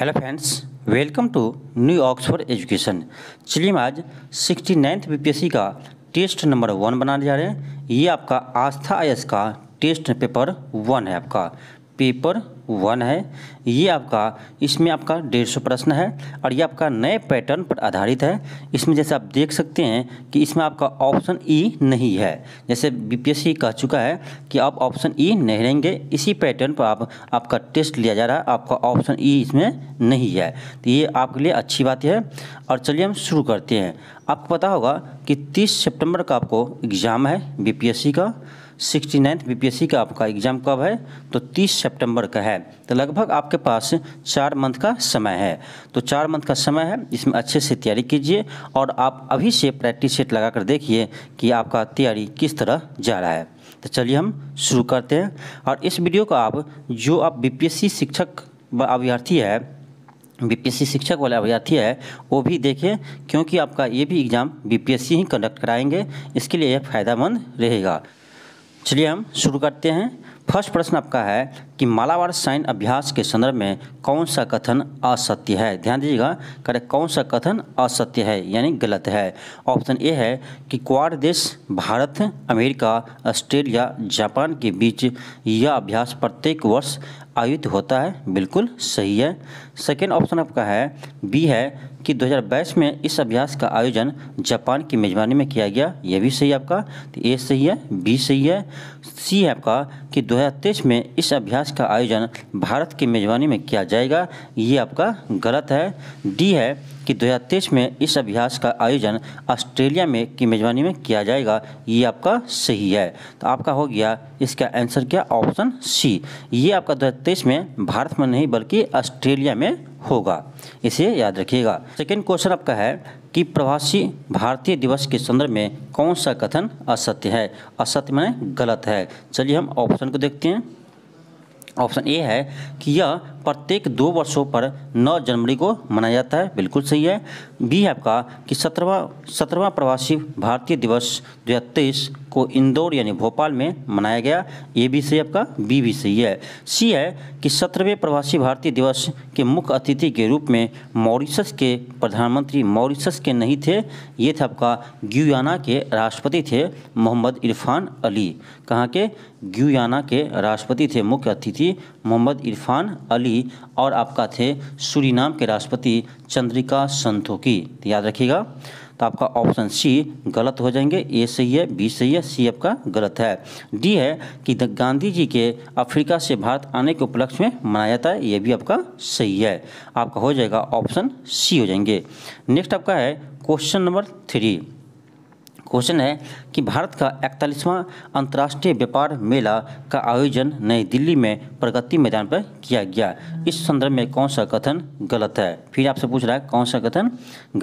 Hello friends welcome to new Oxford education चलिए हम आज सिक्सटी नाइन्थ बी का टेस्ट नंबर वन बनाने जा रहे हैं ये आपका आस्था आई का टेस्ट पेपर वन है आपका पेपर वन है ये आपका इसमें आपका डेढ़ सौ प्रश्न है और ये आपका नए पैटर्न पर आधारित है इसमें जैसे आप देख सकते हैं कि इसमें आपका ऑप्शन ई नहीं है जैसे बीपीएससी कह चुका है कि आप ऑप्शन ई नहीं रहेंगे इसी पैटर्न पर आप आपका टेस्ट लिया जा रहा है आपका ऑप्शन ई इसमें नहीं है तो ये आपके लिए अच्छी बात है और चलिए हम शुरू करते हैं आपको पता होगा कि तीस सेप्टेम्बर का आपको एग्ज़ाम है बी का सिक्सटी नाइन्थ बी का आपका एग्ज़ाम कब है तो तीस सितंबर का है तो लगभग आपके पास चार मंथ का समय है तो चार मंथ का समय है इसमें अच्छे से तैयारी कीजिए और आप अभी से प्रैक्टिस सेट लगा कर देखिए कि आपका तैयारी किस तरह जा रहा है तो चलिए हम शुरू करते हैं और इस वीडियो को आप जो आप बी शिक्षक अभ्यर्थी है बीपीएससी शिक्षक वाला अभ्यर्थी है वो भी देखें क्योंकि आपका ये भी एग्ज़ाम बीपीएससी ही कंडक्ट कराएंगे इसके लिए यह फ़ायदेमंद रहेगा चलिए हम शुरू करते हैं फर्स्ट प्रश्न आपका है कि मालावार साइन अभ्यास के संदर्भ में कौन सा कथन असत्य है ध्यान दीजिएगा करें कौन सा कथन असत्य है यानी गलत है ऑप्शन ए है कि क्वाड देश भारत अमेरिका ऑस्ट्रेलिया जापान के बीच यह अभ्यास प्रत्येक वर्ष आयोजित होता है बिल्कुल सही है सेकेंड ऑप्शन आपका है बी है कि 2022 में इस अभ्यास का आयोजन जापान की मेज़बानी में किया गया यह भी सही आपका तो ए सही है बी सही है सी है आपका कि 2023 में इस अभ्यास का आयोजन भारत की मेज़बानी में किया जाएगा ये आपका गलत है डी है कि 2023 में इस अभ्यास का आयोजन ऑस्ट्रेलिया में की मेज़बानी में किया जाएगा ये आपका सही है तो आपका हो गया इसका आंसर क्या ऑप्शन सी ये आपका 2023 में भारत में नहीं बल्कि ऑस्ट्रेलिया में होगा इसे याद रखिएगा सेकेंड क्वेश्चन आपका है कि प्रवासी भारतीय दिवस के संदर्भ में कौन सा कथन असत्य है असत्य मैंने गलत है चलिए हम ऑप्शन को देखते हैं ऑप्शन ए है कि यह प्रत्येक दो वर्षों पर 9 जनवरी को मनाया जाता है बिल्कुल सही है बी है आपका कि सत्रहवा सत्रहवा प्रवासी भारतीय दिवस दो को इंदौर यानी भोपाल में मनाया गया ए भी सही आपका बी भी सही है सी है कि सत्रहवें प्रवासी भारतीय दिवस के मुख्य अतिथि के रूप में मॉरिशस के प्रधानमंत्री मॉरिशस के नहीं थे ये थे आपका ग्यूयाना के राष्ट्रपति थे मोहम्मद इरफान अली कहाँ के ग्यूयाना के राष्ट्रपति थे मुख्य अतिथि मोहम्मद इरफान अली की और आपका थे सूरीनाम के राष्ट्रपति चंद्रिका संतो की तो याद रखिएगा तो आपका ऑप्शन सी गलत हो जाएंगे ए सही है बी सही है सी आपका गलत है डी है कि गांधी जी के अफ्रीका से भारत आने के उपलक्ष्य में मनाया जाता है ये भी आपका सही है आपका हो जाएगा ऑप्शन सी हो जाएंगे नेक्स्ट आपका है क्वेश्चन नंबर थ्री क्वेश्चन है कि भारत का इकतालीसवां अंतर्राष्ट्रीय व्यापार मेला का आयोजन नई दिल्ली में प्रगति मैदान पर किया गया इस संदर्भ में कौन सा कथन गलत है फिर आपसे पूछ रहा है कौन सा कथन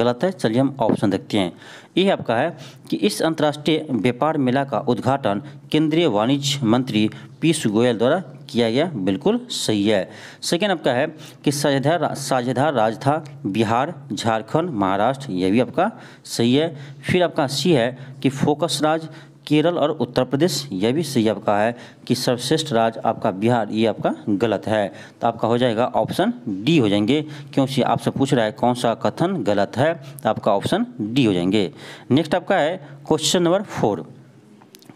गलत है चलिए हम ऑप्शन देखते हैं ये आपका है कि इस अंतर्राष्ट्रीय व्यापार मेला का उद्घाटन केंद्रीय वाणिज्य मंत्री पीयूष गोयल द्वारा किया गया बिल्कुल सही है सेकेंड आपका है कि साझेदार साझेदार राज्य था बिहार झारखंड महाराष्ट्र यह भी आपका सही है फिर आपका सी है कि फोकस राज केरल और उत्तर प्रदेश यह भी सही आपका है कि सर्वश्रेष्ठ राज्य आपका बिहार ये आपका गलत है तो आपका हो जाएगा ऑप्शन डी हो जाएंगे क्योंकि आपसे पूछ रहा है कौन सा कथन गलत है तो आपका ऑप्शन डी हो जाएंगे नेक्स्ट आपका है क्वेश्चन नंबर फोर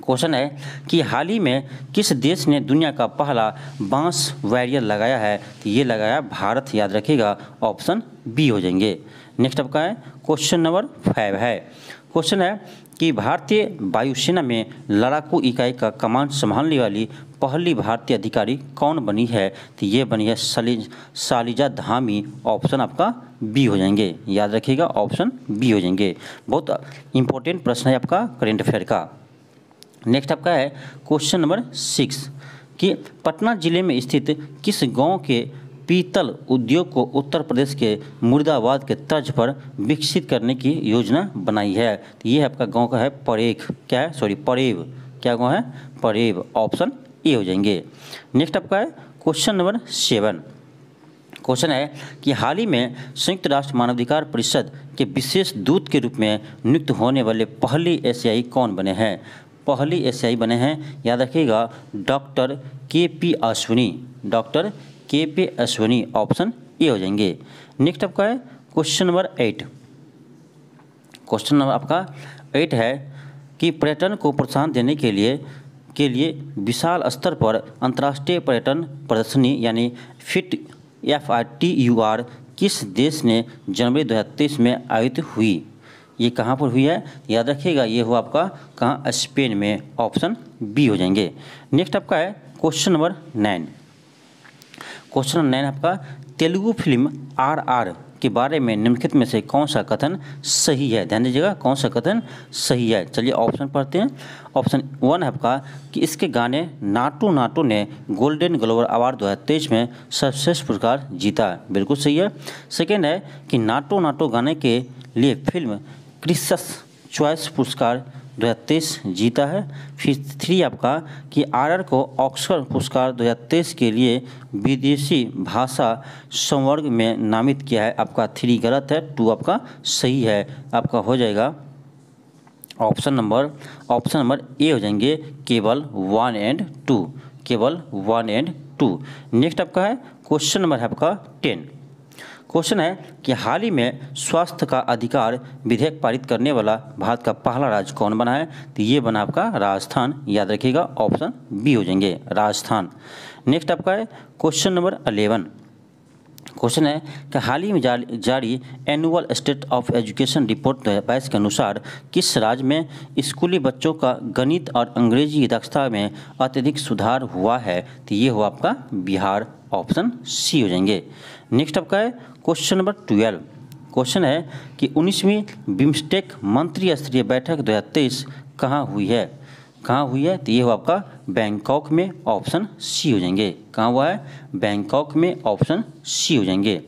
क्वेश्चन है कि हाल ही में किस देश ने दुनिया का पहला बांस वैरियर लगाया है तो ये लगाया भारत याद रखिएगा ऑप्शन बी हो जाएंगे नेक्स्ट आपका है क्वेश्चन नंबर फाइव है क्वेश्चन है कि भारतीय वायुसेना में लड़ाकू इकाई का कमान संभालने वाली पहली भारतीय अधिकारी कौन बनी है तो ये बनी है सलीज सालिजा धामी ऑप्शन आपका बी हो जाएंगे याद रखिएगा ऑप्शन बी हो जाएंगे बहुत इंपॉर्टेंट प्रश्न है आपका करेंट अफेयर का नेक्स्ट आपका है क्वेश्चन नंबर सिक्स कि पटना जिले में स्थित किस गांव के पीतल उद्योग को उत्तर प्रदेश के मुर्दाबाद के तर्ज पर विकसित करने की योजना बनाई है तो ये आपका गांव का है परेख क्या है सॉरी परेव क्या गांव है परेव ऑप्शन ए हो जाएंगे नेक्स्ट आपका है क्वेश्चन नंबर सेवन क्वेश्चन है कि हाल ही में संयुक्त राष्ट्र मानवाधिकार परिषद के विशेष दूत के रूप में नियुक्त होने वाले पहले एशियाई कौन बने हैं पहली एशियाई बने हैं याद रखिएगा doctor K P Ashwini doctor K P Ashwini option A हो जाएंगे नेक्स्ट आपका है question number eight question number आपका एट है कि पर्यटन को प्रोत्साहन देने के लिए के लिए विशाल स्तर पर अंतर्राष्ट्रीय पर्यटन प्रदर्शनी यानी fit F R T U R किस देश ने जनवरी दो में आयोजित हुई ये कहाँ पर हुई है याद रखिएगा ये हुआ आपका कहाँ स्पेन में ऑप्शन बी हो जाएंगे नेक्स्ट आपका है question number nine question number nine आपका तेलुगु फिल्म आर आर के बारे में निम्नलिखित में से कौन सा कथन सही है ध्यान दीजिएगा कौन सा कथन सही है चलिए ऑप्शन पढ़ते हैं ऑप्शन वन है आपका कि इसके गाने नाटू नाटू ने गोल्डन ग्लोबल अवार्ड दो तेईस में सर्वश्रेष्ठ पुरस्कार जीता बिल्कुल सही है सेकेंड है कि नाटो नाटो गाने के लिए फिल्म क्रिशस चॉइस पुरस्कार 2023 जीता है फिर थ्री आपका कि आर को ऑक्सफर्ड पुरस्कार 2023 के लिए विदेशी भाषा संवर्ग में नामित किया है आपका थ्री गलत है टू आपका सही है आपका हो जाएगा option number option number A हो जाएंगे केवल वन एंड टू केवल वन एंड टू नेक्स्ट आपका है क्वेश्चन नंबर है आपका टेन क्वेश्चन है कि हाल ही में स्वास्थ्य का अधिकार विधेयक पारित करने वाला भारत का पहला राज्य कौन बना है तो ये बना आपका राजस्थान याद रखिएगा ऑप्शन बी हो जाएंगे राजस्थान नेक्स्ट आपका है क्वेश्चन नंबर अलेवन क्वेश्चन है कि हाल ही में जारी annual state of education report दो के अनुसार किस राज्य में स्कूली बच्चों का गणित और अंग्रेजी दक्षता में अत्यधिक सुधार हुआ है तो ये हो आपका बिहार ऑप्शन सी हो जाएंगे नेक्स्ट आपका है क्वेश्चन नंबर ट्वेल्व क्वेश्चन है कि उन्नीसवीं बिम्स्टेक मंत्री स्तरीय बैठक 2023 कहाँ हुई है कहाँ हुई है तो ये हो आपका बैंकॉक में ऑप्शन सी हो जाएंगे कहाँ हुआ है बैंकॉक में ऑप्शन सी हो जाएंगे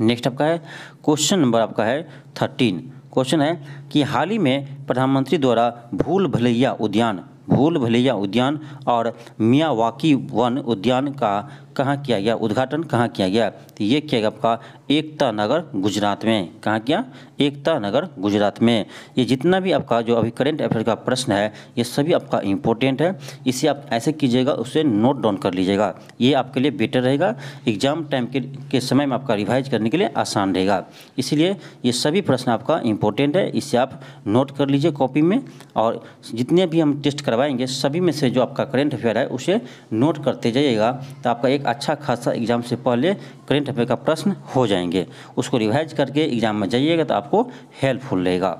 नेक्स्ट आपका है क्वेश्चन नंबर आपका है थर्टीन क्वेश्चन है कि हाल ही में प्रधानमंत्री द्वारा भूल भलैया उद्यान भूल भलैया उद्यान और मियावाकी वन उद्यान का कहाँ किया गया उद्घाटन कहाँ किया गया तो ये किया गया आपका एकता नगर गुजरात में कहाँ किया एकता नगर गुजरात में ये जितना भी आपका जो अभी करेंट अफेयर का प्रश्न है ये सभी आपका इंपॉर्टेंट है इसे आप ऐसे कीजिएगा उसे नोट डाउन कर लीजिएगा ये आपके लिए बेटर रहेगा एग्जाम टाइम के, के समय में आपका रिवाइज करने के लिए आसान रहेगा इसलिए ये सभी प्रश्न आपका इंपॉर्टेंट है इसे आप नोट कर लीजिए कॉपी में और जितने भी हम टेस्ट करवाएंगे सभी में से जो आपका करेंट अफेयर है उसे नोट करते जाइएगा तो आपका एक एक अच्छा खासा एग्ज़ाम से पहले करेंट अफेयर का प्रश्न हो जाएंगे उसको रिवाइज करके एग्ज़ाम में जाइएगा तो आपको हेल्पफुल रहेगा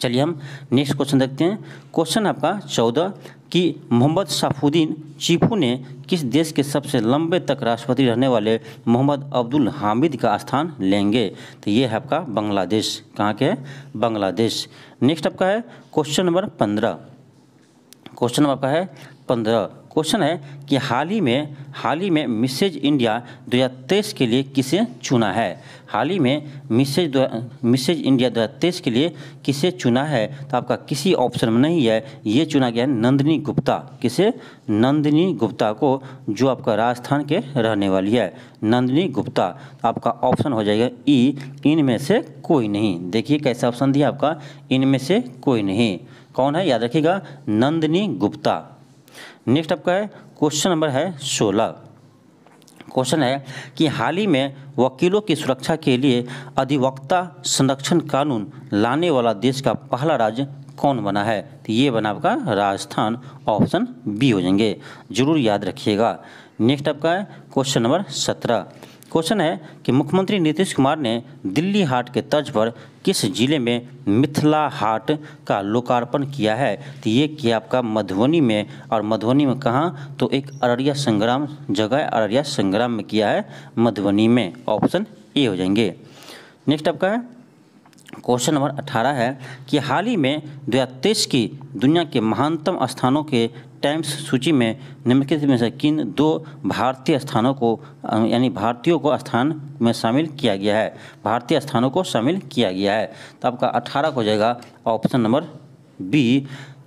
चलिए हम नेक्स्ट क्वेश्चन देखते हैं क्वेश्चन आपका चौदह कि मोहम्मद साफुद्दीन चीफू ने किस देश के सबसे लंबे तक राष्ट्रपति रहने वाले मोहम्मद अब्दुल हामिद का स्थान लेंगे तो ये है आपका बांग्लादेश कहाँ के है बांग्लादेश नेक्स्ट आपका है क्वेश्चन नंबर पंद्रह क्वेश्चन नंबर आपका है पंद्रह क्वेश्चन है कि हाल ही में हाल ही में मिसेज इंडिया 2023 के लिए किसे चुना है हाल ही में मिसेज मिसेज इंडिया 2023 के लिए किसे चुना है तो आपका किसी ऑप्शन में नहीं है ये चुना गया है नंदिनी गुप्ता किसे नंदिनी गुप्ता को जो आपका राजस्थान के रहने वाली है नंदिनी गुप्ता आपका ऑप्शन हो जाएगा ई इनमें से कोई नहीं देखिए कैसा ऑप्शन दिया आपका इनमें से कोई नहीं कौन है याद रखिएगा नंदिनी गुप्ता नेक्स्ट आपका है क्वेश्चन नंबर है सोलह क्वेश्चन है कि हाल ही में वकीलों की सुरक्षा के लिए अधिवक्ता संरक्षण कानून लाने वाला देश का पहला राज्य कौन बना है तो ये बना आपका राजस्थान ऑप्शन बी हो जाएंगे जरूर याद रखिएगा नेक्स्ट आपका है क्वेश्चन नंबर सत्रह क्वेश्चन है कि मुख्यमंत्री नीतीश कुमार ने दिल्ली हाट के तर्ज पर किस जिले में मिथिला हाट का लोकार्पण किया है तो ये किया आपका मधुबनी में और मधुबनी में कहाँ तो एक अररिया संग्राम जगह अररिया संग्राम में किया है मधुबनी में ऑप्शन ए हो जाएंगे नेक्स्ट आपका है क्वेश्चन नंबर 18 है कि हाल ही में दो की दुनिया के महानतम स्थानों के टाइम्स सूची में निम्नलिखित में से किन दो भारतीय स्थानों को यानी भारतीयों को स्थान में शामिल किया गया है भारतीय स्थानों को शामिल किया गया है तो आपका अठारह को जाएगा ऑप्शन नंबर बी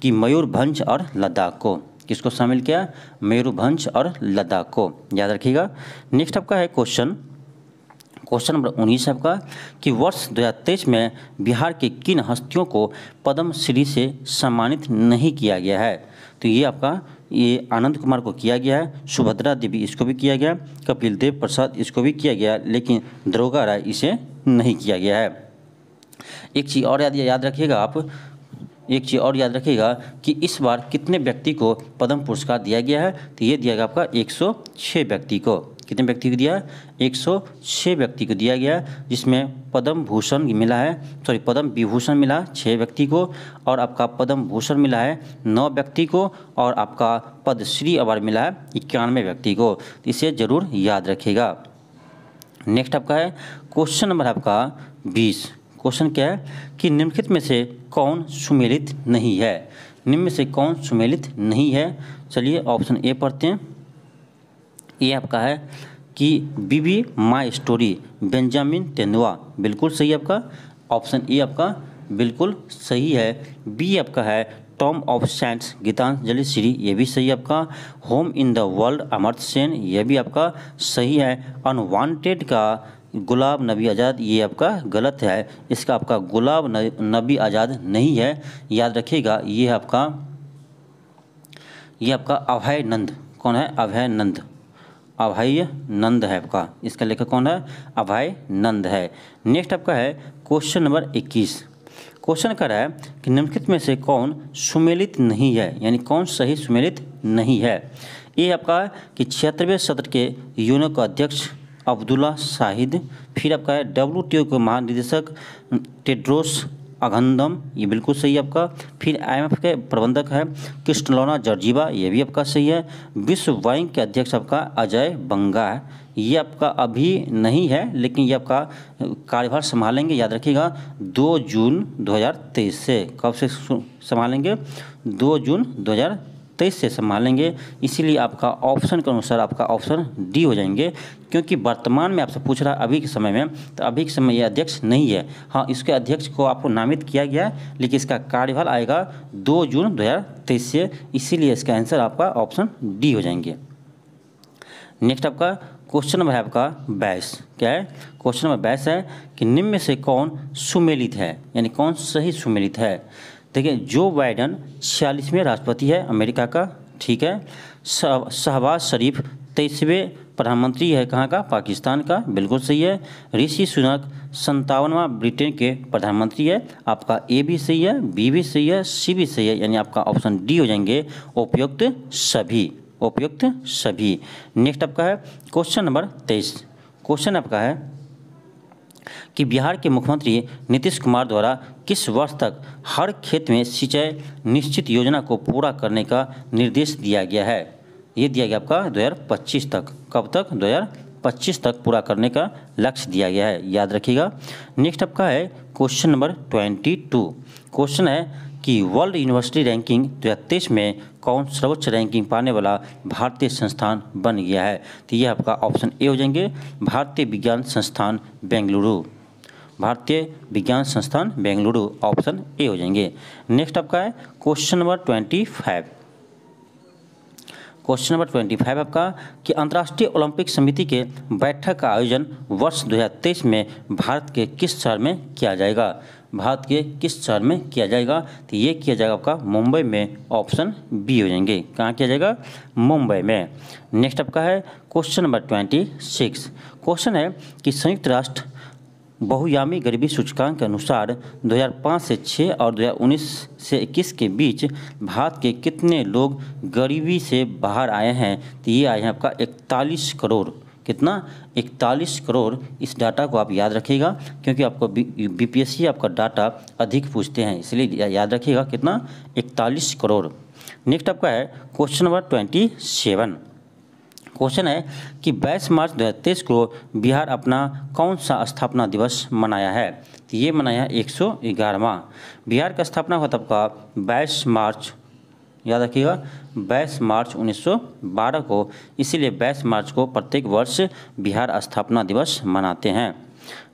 कि मयूरभंज और लद्दाख को किसको शामिल किया मयूरभंज और लद्दाख को याद रखिएगा नेक्स्ट आपका है क्वेश्चन क्वेश्चन नंबर उन्नीस आपका कि वर्ष 2023 में बिहार के किन हस्तियों को पद्म श्री से सम्मानित नहीं किया गया है तो ये आपका ये आनंद कुमार को किया गया है सुभद्रा देवी इसको भी किया गया कपिल देव प्रसाद इसको भी किया गया लेकिन दरोगा राय इसे नहीं किया गया है एक चीज़ और याद याद रखिएगा आप एक चीज़ और याद रखिएगा कि इस बार कितने व्यक्ति को पद्म पुरस्कार दिया गया है तो ये दिया गया आपका एक व्यक्ति को कितने व्यक्ति को दिया एक सौ व्यक्ति को दिया गया जिसमें पद्म भूषण मिला है सॉरी पद्म विभूषण मिला 6 व्यक्ति को और आपका पद्म भूषण मिला है नौ व्यक्ति को और आपका पद्मश्री अवार्ड मिला है इक्यानवे व्यक्ति को इसे ज़रूर याद रखिएगा नेक्स्ट आपका है क्वेश्चन नंबर आपका बीस क्वेश्चन क्या है कि निम्नलिखित में से कौन सुमेलित नहीं है निम्न में से कौन सुमेलित नहीं है चलिए ऑप्शन ए पढ़ते हैं ये आपका है कि बीबी माई स्टोरी बेंजामिन तेंदुआ बिल्कुल सही आपका ऑप्शन ए आपका बिल्कुल सही है बी आपका है tomb of sands Geetanjali Shree ये भी सही आपका home in the world Amartya Sen ये भी आपका सही है अनवांटेड का गुलाब नबी आज़ाद ये आपका गलत है इसका आपका गुलाब नबी आज़ाद नहीं है याद रखिएगा ये आपका ये आपका अभय नंद कौन है अभय नंद अभय नंद है आपका इसका लेखक कौन है अभय नंद है नेक्स्ट आपका है क्वेश्चन नंबर इक्कीस क्वेश्चन कर रहा है कि निम्नलिखित में से कौन सुमेलित नहीं है यानी कौन सही सुमेलित नहीं है ये आपका कि छिहत्तरवें सत्र के यूनो का अध्यक्ष अब्दुल्ला शाहिद फिर आपका है डब्ल्यू के महानिदेशक टेड्रोस अघंदम ये बिल्कुल सही है आपका फिर आईएमएफ के प्रबंधक है क्रिस्टलोना जर्जीवा ये भी आपका सही है विश्व बैंक के अध्यक्ष आपका अजय बंगा है ये आपका अभी नहीं है लेकिन ये आपका कार्यभार संभालेंगे याद रखिएगा दो जून 2023 से कब से संभालेंगे दो जून तेईस से संभालेंगे इसीलिए आपका ऑप्शन के अनुसार आपका ऑप्शन डी हो जाएंगे क्योंकि वर्तमान में आपसे पूछ रहा है अभी के समय में तो अभी के समय ये अध्यक्ष नहीं है हाँ इसके अध्यक्ष को आपको नामित किया गया है लेकिन इसका कार्यभार आएगा दो जून दो से इसीलिए इसका आंसर आपका ऑप्शन डी हो जाएंगे नेक्स्ट आपका क्वेश्चन नंबर है आपका बैस क्या है क्वेश्चन नंबर बैस है कि निम्न से कौन सुमेलित है यानी कौन सही सुमेलित है देखिए जो बाइडन छियालीसवें राष्ट्रपति है अमेरिका का ठीक है शहबाज शरीफ तेईसवें प्रधानमंत्री है कहाँ का पाकिस्तान का बिल्कुल सही है ऋषि सुनक संतावनवा ब्रिटेन के प्रधानमंत्री है आपका ए भी सही है बी भी सही है सी भी सही है यानी आपका ऑप्शन डी हो जाएंगे उपयुक्त सभी उपयुक्त सभी नेक्स्ट आपका है क्वेश्चन नंबर तेईस क्वेश्चन आपका है कि बिहार के मुख्यमंत्री नीतीश कुमार द्वारा किस वर्ष तक हर खेत में सिंचाई निश्चित योजना को पूरा करने का निर्देश दिया गया है ये दिया गया आपका दो तक कब तक दो 25 तक पूरा करने का लक्ष्य दिया गया है याद रखिएगा नेक्स्ट आपका है क्वेश्चन नंबर 22 क्वेश्चन है कि वर्ल्ड यूनिवर्सिटी रैंकिंग दो में कौन सर्वोच्च रैंकिंग पाने वाला भारतीय संस्थान बन गया है तो यह आपका ऑप्शन ए हो जाएंगे भारतीय विज्ञान संस्थान बेंगलुरु भारतीय विज्ञान संस्थान बेंगलुरु ऑप्शन ए हो जाएंगे नेक्स्ट आपका है question number twenty five question number twenty five आपका कि अंतर्राष्ट्रीय ओलंपिक समिति के बैठक का आयोजन वर्ष 2023 में भारत के किस शहर में किया जाएगा भारत के किस शहर में किया जाएगा तो ये किया जाएगा आपका मुंबई में ऑप्शन बी हो जाएंगे कहाँ किया जाएगा मुंबई में नेक्स्ट आपका है question number twenty six question है कि संयुक्त राष्ट्र बहुयामी गरीबी सूचकांक के अनुसार 2005 से 6 और 2019 से 21 के बीच भारत के कितने लोग गरीबी से बाहर आए हैं तो ये आए हैं आपका 41 करोड़ कितना 41 करोड़ इस डाटा को आप याद रखिएगा क्योंकि आपको बीपीएससी आपका डाटा अधिक पूछते हैं इसलिए याद रखिएगा कितना 41 करोड़ नेक्स्ट आपका है question number twenty seven question है कि बाईस मार्च दो को बिहार अपना कौन सा स्थापना दिवस मनाया है तो ये मनाया एक सौ ग्यारहवा बिहार का स्थापना हुआ तब का बाईस मार्च याद रखिएगा 22 मार्च 1912 को इसीलिए 22 मार्च को प्रत्येक वर्ष बिहार स्थापना दिवस मनाते हैं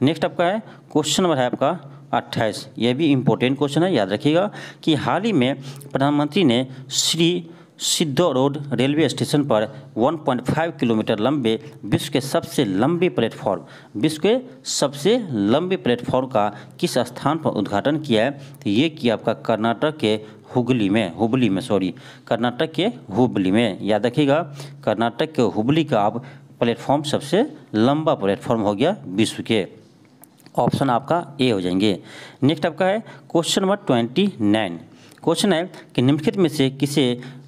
नेक्स्ट आपका है क्वेश्चन नंबर है आपका अट्ठाईस यह भी इम्पोर्टेंट क्वेश्चन है याद रखिएगा कि हाल ही में प्रधानमंत्री ने Shri Siddho road railway station पर 1.5 किलोमीटर लंबे विश्व के सबसे लंबे प्लेटफॉर्म विश्व के सबसे लंबे प्लेटफॉर्म का किस स्थान पर उद्घाटन किया है तो ये किया आपका कर्नाटक के हुगली में हुबली में सॉरी कर्नाटक के हुबली में याद रखिएगा कर्नाटक के हुबली का अब प्लेटफॉर्म सबसे लंबा प्लेटफॉर्म हो गया विश्व के ऑप्शन आपका ए हो जाएंगे नेक्स्ट आपका है question number twenty nine question है कि निम्नलिखित में से किसे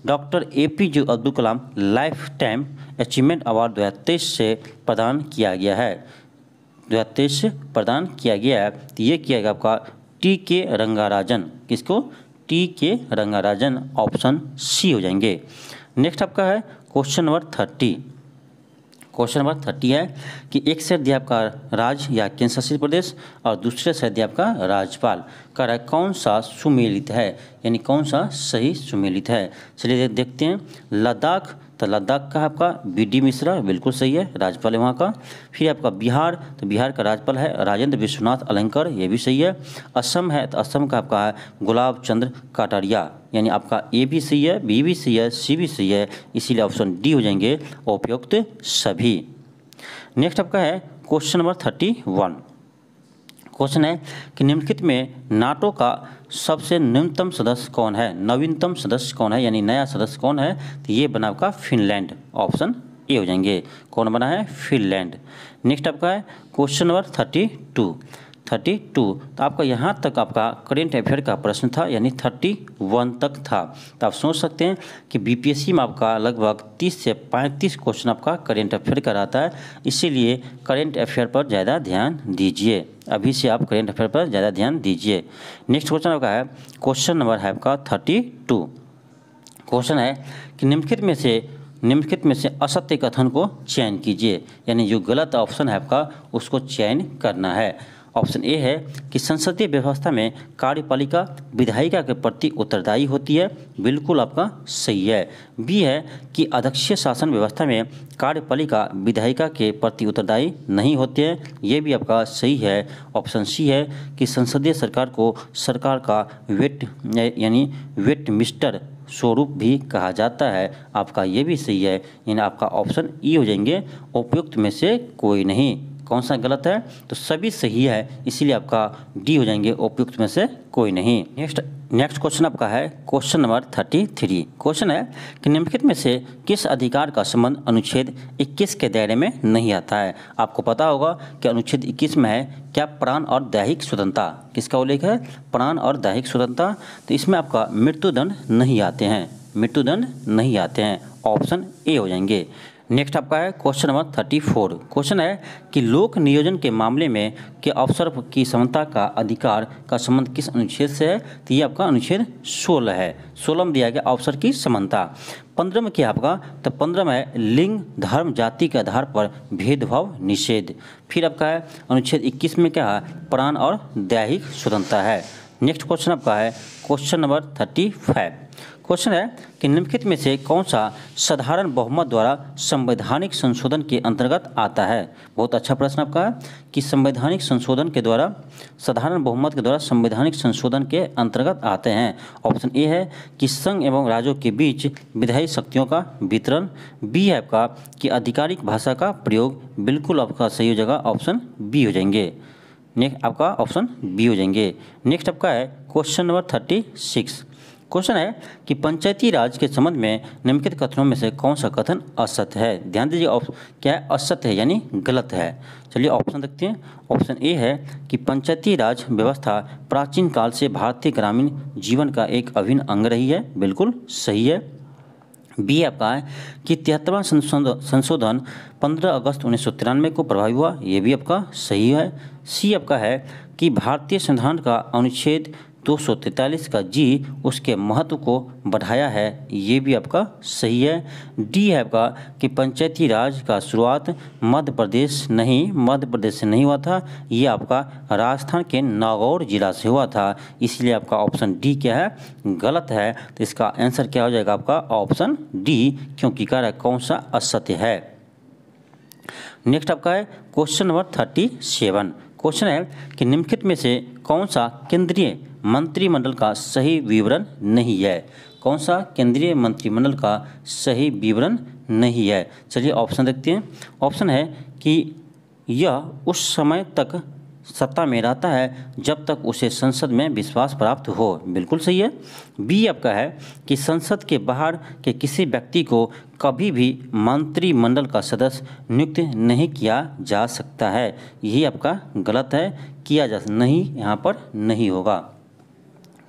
doctor A P J Abdul Kalam lifetime achievement award दो हज़ार तेईस से प्रदान किया गया है दो हज़ार तेईस से प्रदान किया गया है तो ये किया गया आपका टी के रंगाराजन किसको टी के रंगाराजन ऑप्शन सी हो जाएंगे नेक्स्ट आपका है question number thirty question number thirty है कि एक से का राज्य या केंद्र शासित प्रदेश और दूसरे से का राज्यपाल कर कौन सा सुमेलित है यानी कौन सा सही सुमेलित है चलिए देखते हैं लद्दाख तो लद्दाख का आपका बी डी मिश्रा बिल्कुल सही है राज्यपाल है वहाँ का फिर आपका बिहार तो बिहार का राज्यपाल है राजेंद्र विश्वनाथ अलंकर ये भी सही है असम है तो असम का आपका है गुलाब चंद्र काटारिया यानी आपका ए भी सही है बी भी सही है सी भी सही है इसीलिए ऑप्शन डी हो जाएंगे उपयुक्त सभी नेक्स्ट आपका है question number thirty one question है कि निम्नलिखित में नाटो का सबसे न्यूनतम सदस्य कौन है नवीनतम सदस्य कौन है यानी नया सदस्य कौन है तो ये बना आपका फिनलैंड ऑप्शन ए हो जाएंगे कौन बना है फिनलैंड नेक्स्ट आपका है question number thirty two thirty two तो आपका यहाँ तक आपका करेंट अफेयर का प्रश्न था यानी थर्टी वन तक था तो आप सोच सकते हैं कि बीपीएससी में आपका लगभग तीस से पैंतीस क्वेश्चन आपका करेंट अफेयर का रहता है इसीलिए करेंट अफेयर पर ज़्यादा ध्यान दीजिए अभी से आप करेंट अफेयर पर ज़्यादा ध्यान दीजिए नेक्स्ट क्वेश्चन आपका है क्वेश्चन नंबर है आपका थर्टी टू क्वेश्चन है कि निम्नलिखित में से निम्नलिखित में से असत्य कथन को चयन कीजिए यानी जो गलत ऑप्शन है आपका उसको चयन करना है ऑप्शन ए है कि संसदीय व्यवस्था में कार्यपालिका विधायिका के प्रति उत्तरदायी होती है बिल्कुल आपका सही है बी है कि अध्यक्षीय शासन व्यवस्था में कार्यपालिका विधायिका के प्रति उत्तरदायी नहीं होते हैं ये भी आपका सही है ऑप्शन सी है कि संसदीय सरकार को सरकार का वेट यानी वेट मिस्टर स्वरूप भी कहा जाता है आपका ये भी सही है यानी आपका ऑप्शन ई हो जाएंगे उपयुक्त में से कोई नहीं कौन सा गलत है तो सभी सही है इसीलिए आपका डी हो जाएंगे उपयुक्त में से कोई नहीं नेक्स्ट नेक्स्ट क्वेश्चन आपका है question number thirty three question है कि निम्नलिखित में से किस अधिकार का संबंध अनुच्छेद 21 के दायरे में नहीं आता है आपको पता होगा कि अनुच्छेद 21 में है क्या प्राण और दैहिक स्वतंत्रता किसका उल्लेख है प्राण और दैहिक स्वतंत्रता तो इसमें आपका मृत्युदंड नहीं आते हैं मृत्युदंड नहीं आते हैं ऑप्शन ए हो जाएंगे नेक्स्ट आपका है question number thirty four question है कि लोक नियोजन के मामले में के अवसर की समता का अधिकार का संबंध किस अनुच्छेद से है तो ये आपका अनुच्छेद सोलह है सोलह में दिया गया अवसर की समानता पंद्रह में क्या आपका तो पंद्रह में लिंग धर्म जाति के आधार पर भेदभाव निषेध फिर आपका है अनुच्छेद इक्कीस में क्या है प्राण और दैहिक स्वतंत्रता है नेक्स्ट क्वेश्चन आपका है question number thirty five question है कि निम्नलिखित में से कौन सा साधारण बहुमत द्वारा संवैधानिक संशोधन के अंतर्गत आता है बहुत अच्छा प्रश्न आपका है कि संवैधानिक संशोधन के द्वारा साधारण बहुमत के द्वारा संवैधानिक संशोधन के अंतर्गत आते हैं ऑप्शन ए है कि संघ एवं राज्यों के बीच विधायी शक्तियों का वितरण बी है आपका कि आधिकारिक भाषा का प्रयोग बिल्कुल आपका सही हो जाएगा ऑप्शन बी हो जाएंगे नेक्स्ट आपका ऑप्शन बी हो जाएंगे नेक्स्ट आपका है question number thirty six question है कि पंचायती राज के संबंध में निम्नलिखित कथनों में से कौन सा कथन असत्य है ध्यान दीजिए क्या है असत्य है यानी गलत है चलिए ऑप्शन देखते हैं ऑप्शन ए है कि पंचायती राज व्यवस्था प्राचीन काल से भारतीय ग्रामीण जीवन का एक अभिन्न अंग रही है बिल्कुल सही है बी आपका है कि तिहत्तरवा संशोधन 15 अगस्त उन्नीस को प्रभावी हुआ ये भी आपका सही है सी आपका है कि भारतीय संविधान का अनुच्छेद 243 का जी उसके महत्व को बढ़ाया है ये भी आपका सही है डी है आपका कि पंचायती राज का शुरुआत मध्य प्रदेश नहीं मध्य प्रदेश से नहीं हुआ था ये आपका राजस्थान के नागौर जिला से हुआ था इसलिए आपका ऑप्शन डी क्या है गलत है तो इसका आंसर क्या हो जाएगा आपका ऑप्शन डी क्योंकि कह रहा है कौन सा असत्य है नेक्स्ट आपका है question number thirty seven question है कि निम्नलिखित में से कौन सा केंद्रीय मंत्रिमंडल का सही विवरण नहीं है कौन सा केंद्रीय मंत्रिमंडल का सही विवरण नहीं है चलिए ऑप्शन देखते हैं ऑप्शन है कि यह उस समय तक सत्ता में रहता है जब तक उसे संसद में विश्वास प्राप्त हो बिल्कुल सही है बी आपका है कि संसद के बाहर के किसी व्यक्ति को कभी भी मंत्रिमंडल का सदस्य नियुक्त नहीं किया जा सकता है यही आपका गलत है किया जा नहीं यहाँ पर नहीं होगा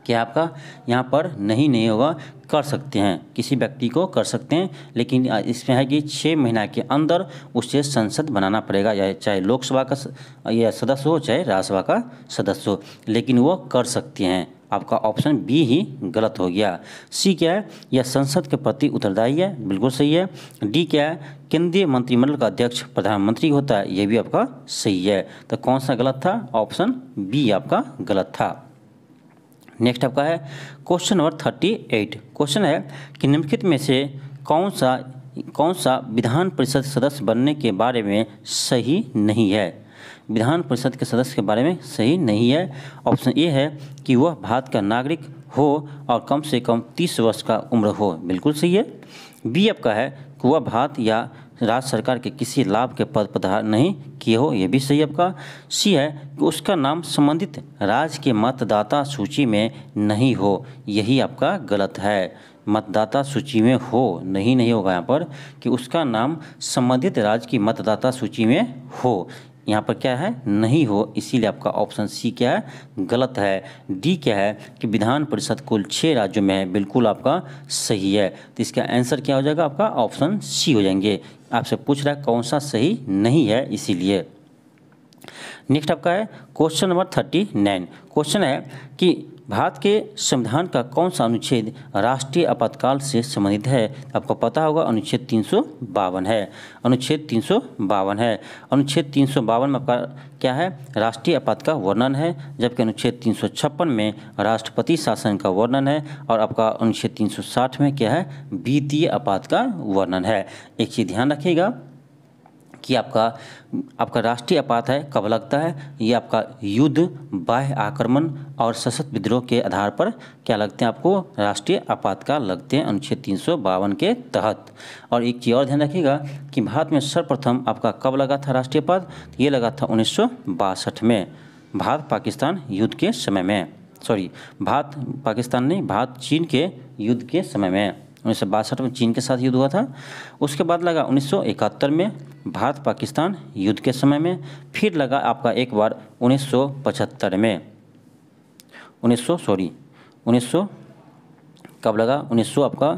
क्या आपका यहाँ पर नहीं नहीं होगा कर सकते हैं किसी व्यक्ति को कर सकते हैं लेकिन इसमें है कि छः महीना के अंदर उसे संसद बनाना पड़ेगा या चाहे लोकसभा का या सदस्य हो चाहे राज्यसभा का सदस्य हो लेकिन वो कर सकते हैं आपका ऑप्शन बी ही गलत हो गया सी क्या है यह संसद के प्रति उत्तरदायी है बिल्कुल सही है डी क्या है केंद्रीय मंत्रिमंडल का अध्यक्ष प्रधानमंत्री होता है यह भी आपका सही है तो कौन सा गलत था ऑप्शन बी आपका गलत था नेक्स्ट आपका है question number thirty eight question है कि निम्नलिखित में से कौन सा कौन सा विधान परिषद सदस्य बनने के बारे में सही नहीं है विधान परिषद के सदस्य के बारे में सही नहीं है ऑप्शन ए है कि वह भारत का नागरिक हो और कम से कम तीस वर्ष का उम्र हो बिल्कुल सही है बी आपका है कि वह भारत या राज्य सरकार के किसी लाभ के पद पदार नहीं किए हो यह भी सही आपका सी है कि उसका नाम संबंधित राज्य के मतदाता सूची में नहीं हो यही आपका गलत है मतदाता सूची में हो नहीं नहीं होगा यहाँ पर कि उसका नाम संबंधित राज्य की मतदाता सूची में हो यहाँ पर क्या है नहीं हो इसीलिए आपका ऑप्शन सी क्या है गलत है डी क्या है कि विधान परिषद कुल छः राज्यों में है बिल्कुल आपका सही है तो इसका आंसर क्या हो जाएगा आपका ऑप्शन सी हो जाएंगे आपसे पूछ रहा है कौन सा सही नहीं है इसीलिए नेक्स्ट आपका है question number thirty nine question है कि भारत के संविधान का कौन सा अनुच्छेद राष्ट्रीय आपातकाल से संबंधित है आपको पता होगा अनुच्छेद तीन है अनुच्छेद तीन है अनुच्छेद तीन में आपका क्या है राष्ट्रीय आपात का वर्णन है जबकि अनुच्छेद तीन में राष्ट्रपति शासन का वर्णन है और आपका अनुच्छेद 360 में क्या है वित्तीय आपात का वर्णन है एक चीज़ ध्यान रखिएगा कि आपका आपका राष्ट्रीय आपात है कब लगता है ये आपका युद्ध बाह्य आक्रमण और सशस्त्र विद्रोह के आधार पर क्या लगते हैं आपको राष्ट्रीय आपातकाल लगते हैं अनुच्छेद तीन के तहत और एक चीज़ और ध्यान रखिएगा कि भारत में सर्वप्रथम आपका कब लगा था राष्ट्रीय आपात ये लगा था उन्नीस में भारत पाकिस्तान युद्ध के समय में सॉरी भारत पाकिस्तान नहीं भारत चीन के युद्ध के समय में उन्नीस में चीन के साथ युद्ध हुआ था उसके बाद लगा 1971 में भारत पाकिस्तान युद्ध के समय में फिर लगा आपका एक बार 1975 में 1900 सॉरी 1900 कब लगा 1900 आपका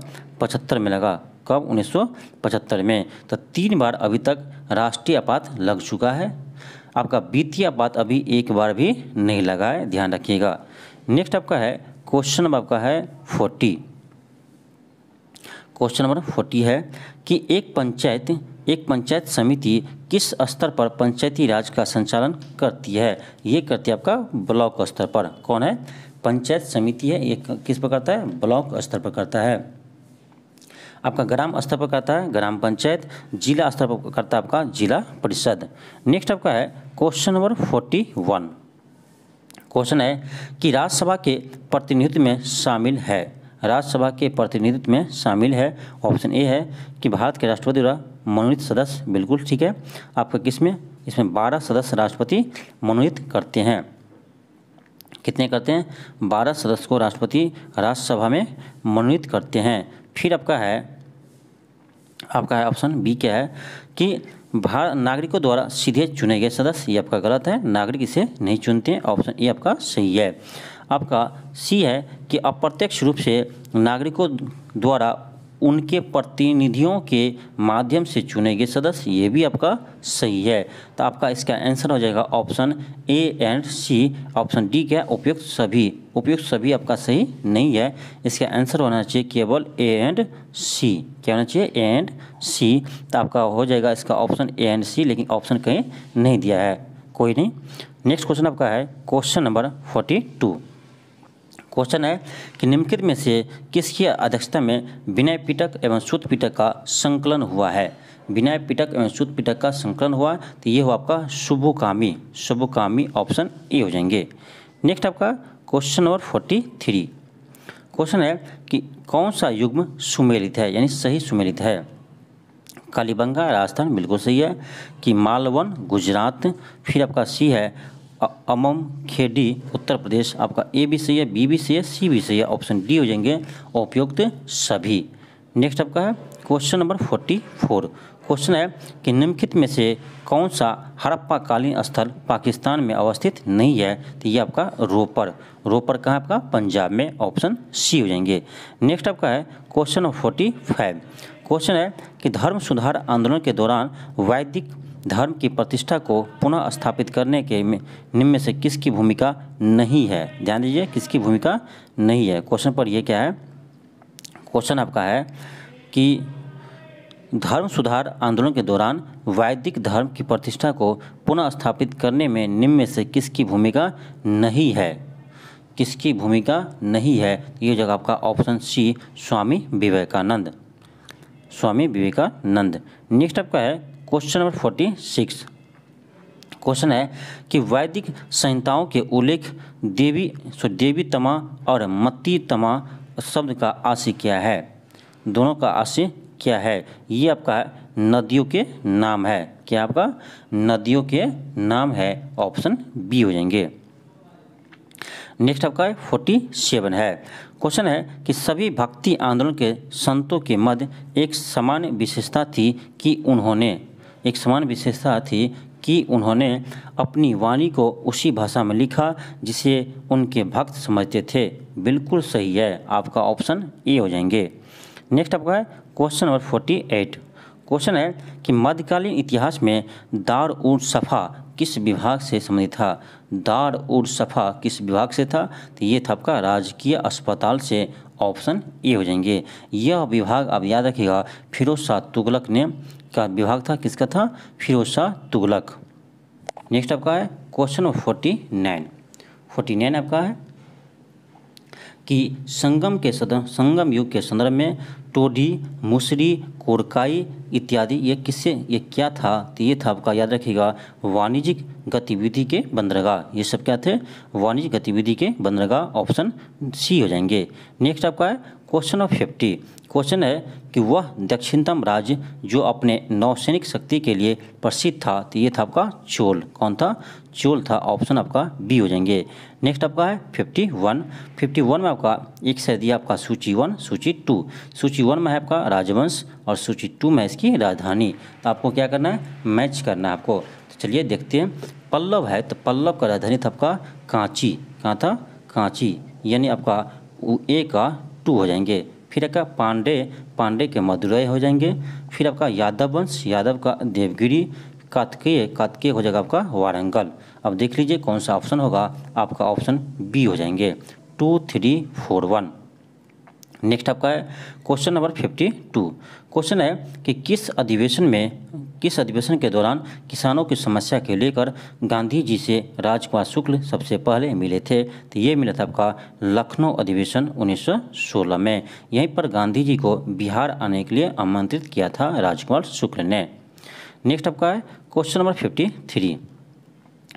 पचहत्तर में लगा कब 1975 में तो तीन बार अभी तक राष्ट्रीय आपात लग चुका है आपका वित्तीय आपात अभी एक बार भी नहीं लगा है ध्यान रखिएगा नेक्स्ट आपका है क्वेश्चन आपका है फोर्टी क्वेश्चन नंबर फोर्टी है कि एक पंचायत एक पंचायत समिति किस स्तर पर पंचायती राज का संचालन करती है ये करती है आपका ब्लॉक स्तर पर कौन है पंचायत समिति है ये किस पर करता है ब्लॉक स्तर पर करता है आपका ग्राम स्तर पर करता है ग्राम पंचायत जिला स्तर पर करता है आपका जिला परिषद नेक्स्ट आपका है question number forty one question है कि राज्यसभा के प्रतिनिधित्व में शामिल है राज्यसभा के प्रतिनिधित्व में शामिल है ऑप्शन ए है कि भारत के राष्ट्रपति द्वारा मनोनीत सदस्य बिल्कुल ठीक है आपका किस में इसमें बारह सदस्य राष्ट्रपति मनोनीत करते हैं कितने करते हैं बारह सदस्य को राष्ट्रपति राज्यसभा में मनोनीत करते हैं फिर आपका है आपका है ऑप्शन बी क्या है कि भारत नागरिकों द्वारा सीधे चुने गए सदस्य ये आपका गलत है नागरिक इसे नहीं चुनते हैं ऑप्शन ए आपका सही है आपका सी है कि अप्रत्यक्ष रूप से नागरिकों द्वारा उनके प्रतिनिधियों के माध्यम से चुने गए सदस्य ये भी आपका सही है तो आपका इसका आंसर हो जाएगा option A and C option D क्या उपयुक्त सभी उपयुक्त सभी आपका सही नहीं है इसका आंसर होना चाहिए केवल ए एंड सी क्या होना चाहिए ए एंड सी तो आपका हो जाएगा इसका ऑप्शन ए एंड सी लेकिन ऑप्शन कहीं नहीं दिया है कोई नहीं नेक्स्ट क्वेश्चन आपका है question number forty two question है कि निम्नलिखित में से किसकी अध्यक्षता में विनय पिटक एवं सूत पिटक का संकलन हुआ है विनय पिटक एवं सूत पिटक का संकलन हुआ तो ये हुआ आपका शुभकामी शुभकामी ऑप्शन ए हो जाएंगे नेक्स्ट आपका question number forty three question है कि कौन सा युग्म सुमेलित है यानी सही सुमेलित है कालीबंगा राजस्थान बिल्कुल सही है कि मालवन गुजरात फिर आपका सी है अमम खेडी उत्तर प्रदेश आपका ए भी सही है बी भी सही है सी भी सही है ऑप्शन डी हो जाएंगे उपयुक्त सभी नेक्स्ट आपका है question number forty four question है कि निम्नलिखित में से कौन सा हड़प्पा कालीन स्थल पाकिस्तान में अवस्थित नहीं है तो ये आपका रोपर रोपर कहाँ आपका पंजाब में ऑप्शन सी हो जाएंगे नेक्स्ट आपका है question number forty five question है कि धर्म सुधार आंदोलन के दौरान वैदिक धर्म की प्रतिष्ठा को पुनः स्थापित करने के निम्न से किसकी भूमिका नहीं है ध्यान दीजिए किसकी भूमिका नहीं है क्वेश्चन पर यह क्या है क्वेश्चन आपका है कि धर्म सुधार आंदोलन के दौरान वैदिक धर्म की प्रतिष्ठा को पुनः स्थापित करने में निम्न से किसकी भूमिका नहीं है किसकी भूमिका नहीं है ये जगह आपका option C Swami Vivekananda Swami Vivekananda next आपका है question number forty six question है कि वैदिक संहिताओं के उल्लेख देवी सो देवी तमा और मत्ती तमा शब्द का आशय क्या है दोनों का आशय क्या है ये आपका नदियों के नाम है क्या आपका नदियों के नाम है ऑप्शन बी हो जाएंगे नेक्स्ट आपका फोर्टी सेवन है क्वेश्चन है कि सभी भक्ति आंदोलन के संतों के मध्य एक समान विशेषता थी कि उन्होंने एक समान विशेषता थी कि उन्होंने अपनी वाणी को उसी भाषा में लिखा जिसे उनके भक्त समझते थे बिल्कुल सही है आपका ऑप्शन ए हो जाएंगे नेक्स्ट आपका है question number forty eight question है कि मध्यकालीन इतिहास में दार उड़ सफ़ा किस विभाग से संबंधित था दार उड़ सफ़ा किस विभाग से था तो ये था आपका राजकीय अस्पताल से ऑप्शन ए हो जाएंगे यह विभाग आप याद रखिएगा फिरोज शाह तुगलक ने का विभाग था किसका था फिरोज शाह तुगलक नेक्स्ट आपका है question number forty nine forty nine आपका है कि संगम के सदन संगम युग के संदर्भ में टोडी मुसरी कोरकाई इत्यादि ये किससे ये क्या था तो ये था आपका याद रखिएगा वाणिज्यिक गतिविधि के बंदरगाह ये सब क्या थे वाणिज्यिक गतिविधि के बंदरगाह ऑप्शन सी हो जाएंगे नेक्स्ट आपका है क्वेश्चन ऑफ फिफ्टी क्वेश्चन है कि वह दक्षिणतम राज्य जो अपने नौसैनिक शक्ति के लिए प्रसिद्ध था तो ये था आपका चोल कौन था चोल था ऑप्शन आपका बी हो जाएंगे नेक्स्ट आपका है फिफ्टी वन फिफ्टी वन में आपका एक से दिया आपका सूची वन सूची टू सूची वन में है आपका राजवंश और सूची टू में इसकी राजधानी तो आपको क्या करना है मैच करना है आपको तो चलिए देखते हैं पल्लव है तो पल्लव का राजधानी था आपका कांची कहाँ था कांची यानी आपका ए का टू हो जाएंगे फिर आपका पांडे पांडे के मदुरई हो जाएंगे फिर आपका यादव वंश यादव का देवगिरी कातकीय कातकीय हो जाएगा आपका वारंगल अब देख लीजिए कौन सा ऑप्शन होगा आपका ऑप्शन बी हो जाएंगे two three four one next आपका है question number fifty two question है कि किस अधिवेशन में किस अधिवेशन के दौरान किसानों की समस्या के लेकर गांधी जी से राजकुमार शुक्ल सबसे पहले मिले थे तो ये मिला था आपका लखनऊ अधिवेशन 1916 में यहीं पर गांधी जी को बिहार आने के लिए आमंत्रित किया था राजकुमार शुक्ल ने नेक्स्ट आपका है question number fifty three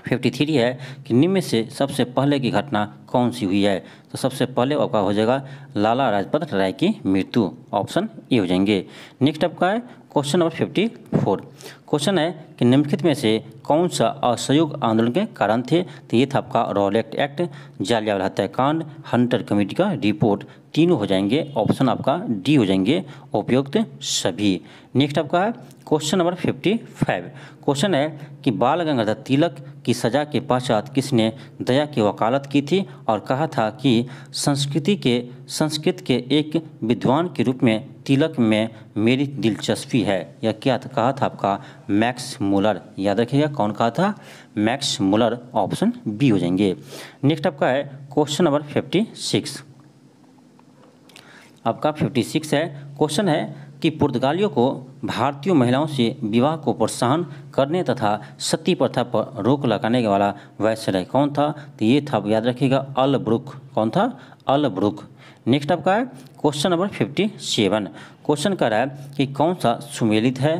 three है कि निम्न से सबसे पहले की घटना कौन सी हुई है तो सबसे पहले आपका हो जाएगा लाला राजपत राय की मृत्यु ऑप्शन ए हो जाएंगे नेक्स्ट आपका है question number fifty four question है कि निम्नलिखित में से कौन सा असहयोग आंदोलन के कारण थे तो ये था आपका रॉलेक्ट एक्ट जालियावाला हत्याकांड हंटर कमेटी का रिपोर्ट तीनों हो जाएंगे ऑप्शन आपका डी हो जाएंगे उपयुक्त सभी नेक्स्ट आपका है question number fifty five question है कि बाल गंगाधर तिलक की सजा के पश्चात किसने दया की वकालत की थी और कहा था कि संस्कृति के संस्कृत के एक विद्वान के रूप में तिलक में मेरी दिलचस्पी है या क्या था? कहा था आपका मैक्स मुलर याद रखिएगा कौन कहा था मैक्स मुलर ऑप्शन बी हो जाएंगे नेक्स्ट आपका है क्वेश्चन नंबर फिफ्टी सिक्स आपका फिफ्टी सिक्स है क्वेश्चन है कि पुर्तगालियों को भारतीय महिलाओं से विवाह को प्रोत्साहन करने तथा सती प्रथा पर रोक लगाने वाला वैसराय कौन था तो ये था याद रखिएगा अल ब्रुक कौन था अल ब्रुक नेक्स्ट आपका है question number fifty seven question कह रहा है कि कौन सा सुमेलित है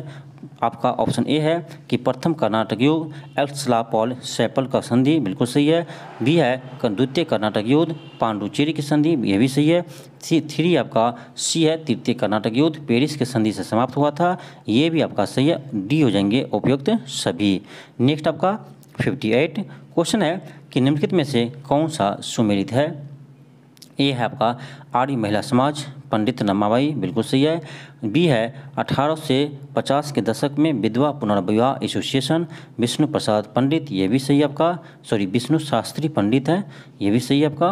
आपका ऑप्शन ए है कि प्रथम कर्नाटक युग एक्सला पॉल सैपल का संधि बिल्कुल सही है बी है द्वितीय कर्नाटक युद्ध पांडुचेरी की संधि यह भी सही है थ्री आपका सी है तृतीय कर्नाटक युद्ध पेरिस के संधि से समाप्त हुआ था ये भी आपका सही है डी हो जाएंगे उपयुक्त सभी नेक्स्ट आपका फिफ्टी एट क्वेश्चन है कि निम्नलिखित में से कौन सा सुमेलित है ए है आपका आर्य महिला समाज पंडित नमाबाई बिल्कुल सही है बी है 18 से 50 के दशक में विधवा पुनर्विवाह एसोसिएशन विष्णु प्रसाद पंडित ये भी सही आपका सॉरी विष्णु शास्त्री पंडित है ये भी सही आपका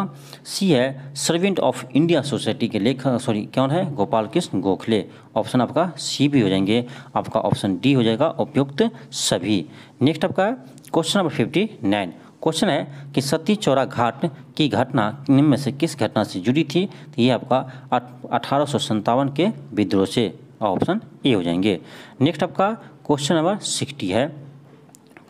सी है सर्वेंट ऑफ इंडिया सोसाइटी के लेख सॉरी कौन है गोपाल कृष्ण गोखले ऑप्शन आपका सी भी हो जाएंगे आपका ऑप्शन डी हो जाएगा उपयुक्त सभी नेक्स्ट आपका question number fifty nine question है कि सती चौरा घाट की घटना निम्न से किस घटना से जुड़ी थी तो ये आपका अठारह के विद्रोह से ऑप्शन ए हो जाएंगे नेक्स्ट आपका क्वेश्चन नंबर सिक्सटी है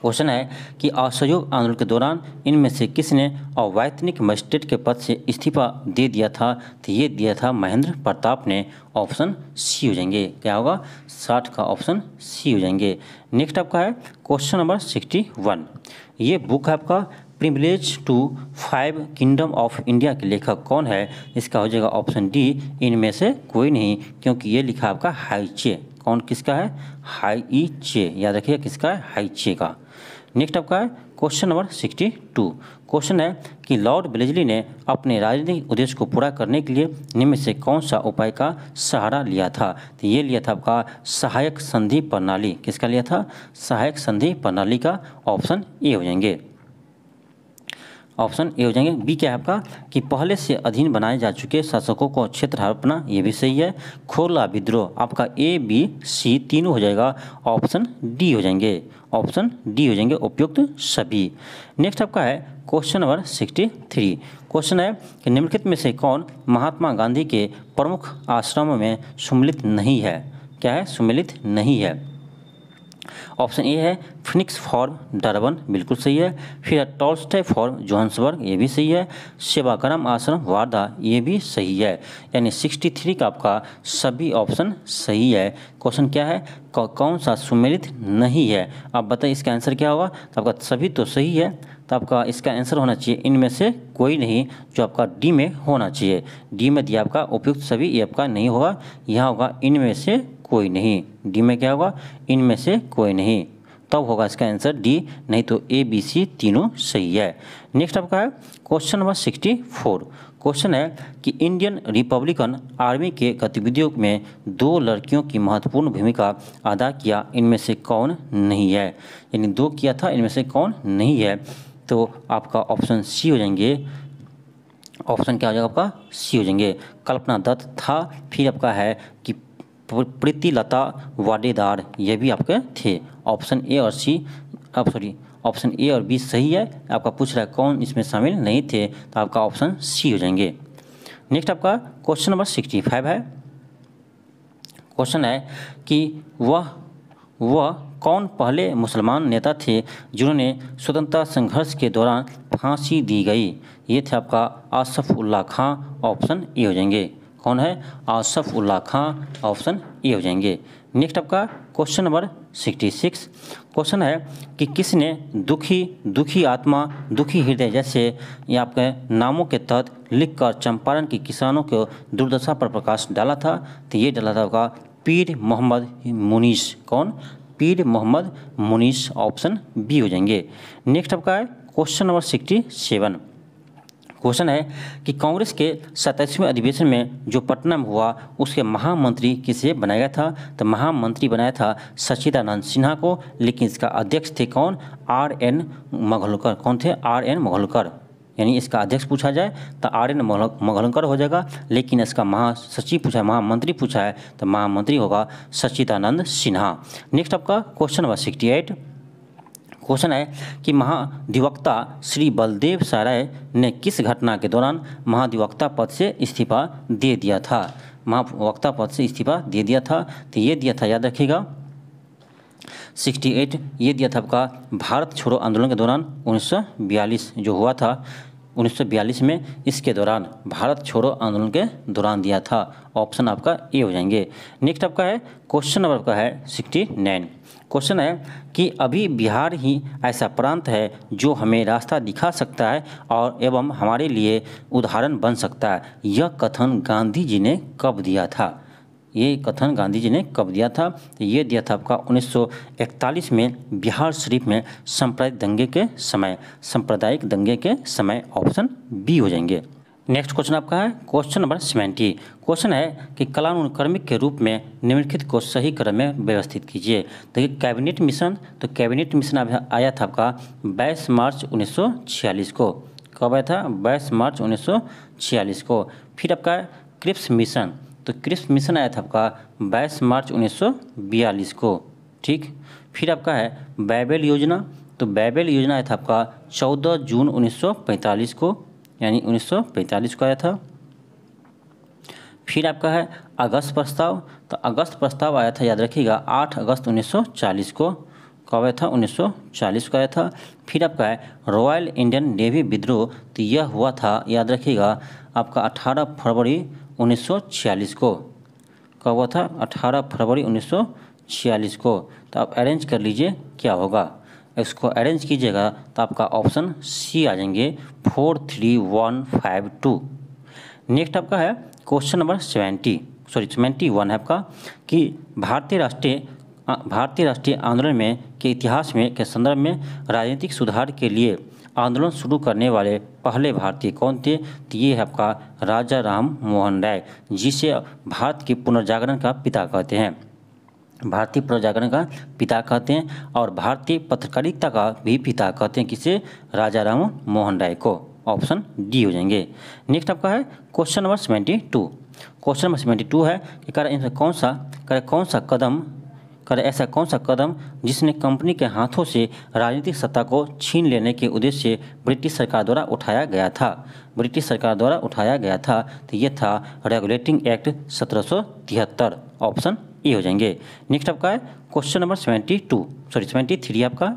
क्वेश्चन है कि असहयोग आंदोलन के दौरान इनमें से किसने अवैतनिक मजिस्ट्रेट के पद से इस्तीफा दे दिया था तो ये दिया था महेंद्र प्रताप ने ऑप्शन सी हो जाएंगे क्या होगा साठ का ऑप्शन सी हो जाएंगे नेक्स्ट आपका है क्वेश्चन नंबर सिक्सटी वन ये बुक है आपका privilege to five kingdom of India के लेखक कौन है इसका हो जाएगा ऑप्शन डी इनमें से कोई नहीं क्योंकि ये लिखा आपका हाईचे कौन किसका है हाई ई चे याद रखिए किसका है हाईचे का नेक्स्ट आपका है question number sixty two question है कि लॉर्ड ब्लेजली ने अपने राजनीतिक उद्देश्य को पूरा करने के लिए निम्न से कौन सा उपाय का सहारा लिया था तो ये लिया था आपका सहायक संधि प्रणाली किसका लिया था सहायक संधि प्रणाली का ऑप्शन ए हो जाएंगे ऑप्शन ए हो जाएंगे बी क्या है आपका कि पहले से अधीन बनाए जा चुके शासकों को क्षेत्र हड़पना ये भी सही है खोला विद्रोह आपका ए बी सी तीनों हो जाएगा ऑप्शन डी हो जाएंगे ऑप्शन डी हो जाएंगे उपयुक्त सभी नेक्स्ट आपका है question number sixty three question है कि निम्नलिखित में से कौन महात्मा गांधी के प्रमुख आश्रमों में सम्मिलित नहीं है क्या है सम्मिलित नहीं है ऑप्शन ए है फिनिक्स फॉर्म डरबन बिल्कुल सही है फिर है टॉल्स्टे फॉर्म जोहन्सबर्ग ये भी सही है सेवाग्राम आश्रम वारदा ये भी सही है यानी सिक्सटी थ्री का आपका सभी ऑप्शन सही है क्वेश्चन क्या है कौन सा सुमेलित नहीं है आप बताइए इसका आंसर क्या होगा तो आपका सभी तो सही है तो आपका इसका आंसर होना चाहिए इनमें से कोई नहीं जो आपका डी में होना चाहिए डी में दिया आपका उपयुक्त सभी ये आपका नहीं होगा यह होगा इनमें से कोई नहीं डी में क्या होगा इनमें से कोई नहीं तब तो होगा इसका आंसर डी नहीं तो ए बी सी तीनों सही है नेक्स्ट आपका है question number sixty four question है कि इंडियन रिपब्लिकन आर्मी के गतिविधियों में दो लड़कियों की महत्वपूर्ण भूमिका अदा किया इनमें से कौन नहीं है यानी दो किया था इनमें से कौन नहीं है तो आपका ऑप्शन सी हो जाएंगे ऑप्शन क्या हो जाएगा आपका सी हो जाएंगे कल्पना दत्त था फिर आपका है कि प्रीति लता वाडेदार ये भी आपके थे ऑप्शन ए और सी अब सॉरी ऑप्शन ए और बी सही है आपका पूछ रहा है कौन इसमें शामिल नहीं थे तो आपका ऑप्शन सी हो जाएंगे नेक्स्ट आपका क्वेश्चन नंबर सिक्सटी फाइव है क्वेश्चन है कि वह वह कौन पहले मुसलमान नेता थे जिन्होंने स्वतंत्रता संघर्ष के दौरान फांसी दी गई ये थे आपका आसफ़ उल्ला खां ऑप्शन ए हो जाएंगे कौन है आसफ उल्ला खां ऑप्शन ए हो जाएंगे नेक्स्ट आपका question number sixty six question है कि किसने दुखी दुखी आत्मा दुखी हृदय जैसे या आपके नामों के तहत लिखकर चंपारण के किसानों को दुर्दशा पर प्रकाश डाला था तो ये डाला था आपका पीर मोहम्मद मुनीस कौन पीर मोहम्मद मुनीस ऑप्शन बी हो जाएंगे नेक्स्ट आपका है question number sixty seven question है कि कांग्रेस के सताईसवें अधिवेशन में जो पटना में हुआ उसके महामंत्री किसे बनाया था तो महामंत्री बनाया था सचिदानंद सिन्हा को लेकिन इसका अध्यक्ष थे कौन आर एन मघलकर कौन थे आर एन मघलकर यानी इसका अध्यक्ष पूछा जाए तो आर एन मघलकर हो जाएगा लेकिन इसका महासचिव पूछा है महामंत्री पूछा है तो महामंत्री होगा सचिदानंद सिन्हा नेक्स्ट आपका question number sixty eight question है कि महाधिवक्ता श्री बलदेव सराय ने किस घटना के दौरान महाधिवक्ता पद से इस्तीफा दे दिया था महावक्ता पद से इस्तीफा दे दिया था तो ये दिया था याद रखिएगा 68 ये दिया था आपका भारत छोड़ो आंदोलन के दौरान 1942 जो हुआ था 1942 में इसके दौरान भारत छोड़ो आंदोलन के दौरान दिया था ऑप्शन आपका ए हो जाएंगे नेक्स्ट आपका है क्वेश्चन नंबर आपका है 69 क्वेश्चन है कि अभी बिहार ही ऐसा प्रांत है जो हमें रास्ता दिखा सकता है और एवं हमारे लिए उदाहरण बन सकता है यह कथन गांधी जी ने कब दिया था ये कथन गांधी जी ने कब दिया था ये दिया था आपका 1941 में बिहार शरीफ में सांप्रदायिक दंगे के समय सांप्रदायिक दंगे के समय ऑप्शन बी हो जाएंगे नेक्स्ट क्वेश्चन आपका है क्वेश्चन नंबर सेवेंटी क्वेश्चन है कि कलानुक्रमिक के रूप में निम्नलिखित को सही क्रम में व्यवस्थित कीजिए देखिए कैबिनेट मिशन तो कैबिनेट मिशन आया था आपका बाईस मार्च उन्नीस को कब आया था बाईस मार्च उन्नीस को फिर आपका क्रिप्स मिशन तो क्रिस्प मिशन आया था आपका बाईस मार्च 1942 को ठीक फिर आपका है बैबेल योजना तो बैबेल योजना आया था आपका 14 जून 1945 को यानी 1945 को आया था फिर आपका है अगस्त प्रस्ताव तो अगस्त प्रस्ताव आया था याद रखिएगा 8 अगस्त 1940 को कब आया था 1940 को आया था फिर आपका है रॉयल इंडियन नेवी विद्रोह तो यह हुआ था याद रखिएगा आपका 18 फरवरी 1946 को कब हुआ था 18 फरवरी 1946 को तो आप अरेंज कर लीजिए क्या होगा इसको अरेंज कीजिएगा तो आपका ऑप्शन सी आ जाएंगे four three one five two next आपका है question number seventy sorry seventy one है आपका कि भारतीय राष्ट्रीय भारतीय राष्ट्रीय आंदोलन में के इतिहास में के संदर्भ में राजनीतिक सुधार के लिए आंदोलन शुरू करने वाले पहले भारतीय कौन थे तो ये है आपका राजा राम मोहन राय जिसे भारत के पुनर्जागरण का पिता कहते हैं भारतीय पुनर्जागरण का पिता कहते हैं और भारतीय पत्रकारिता का भी पिता कहते हैं किसे राजा राम मोहन राय को ऑप्शन डी हो जाएंगे नेक्स्ट आपका है question number seventy two question number seventy two है कि कौन सा करें कौन सा कदम कर ऐसा कौन सा कदम जिसने कंपनी के हाथों से राजनीतिक सत्ता को छीन लेने के उद्देश्य ब्रिटिश सरकार द्वारा उठाया गया था ब्रिटिश सरकार द्वारा उठाया गया था तो यह था रेगुलेटिंग एक्ट सत्रह ऑप्शन ए हो जाएंगे नेक्स्ट आपका है question number seventy two sorry seventy three आपका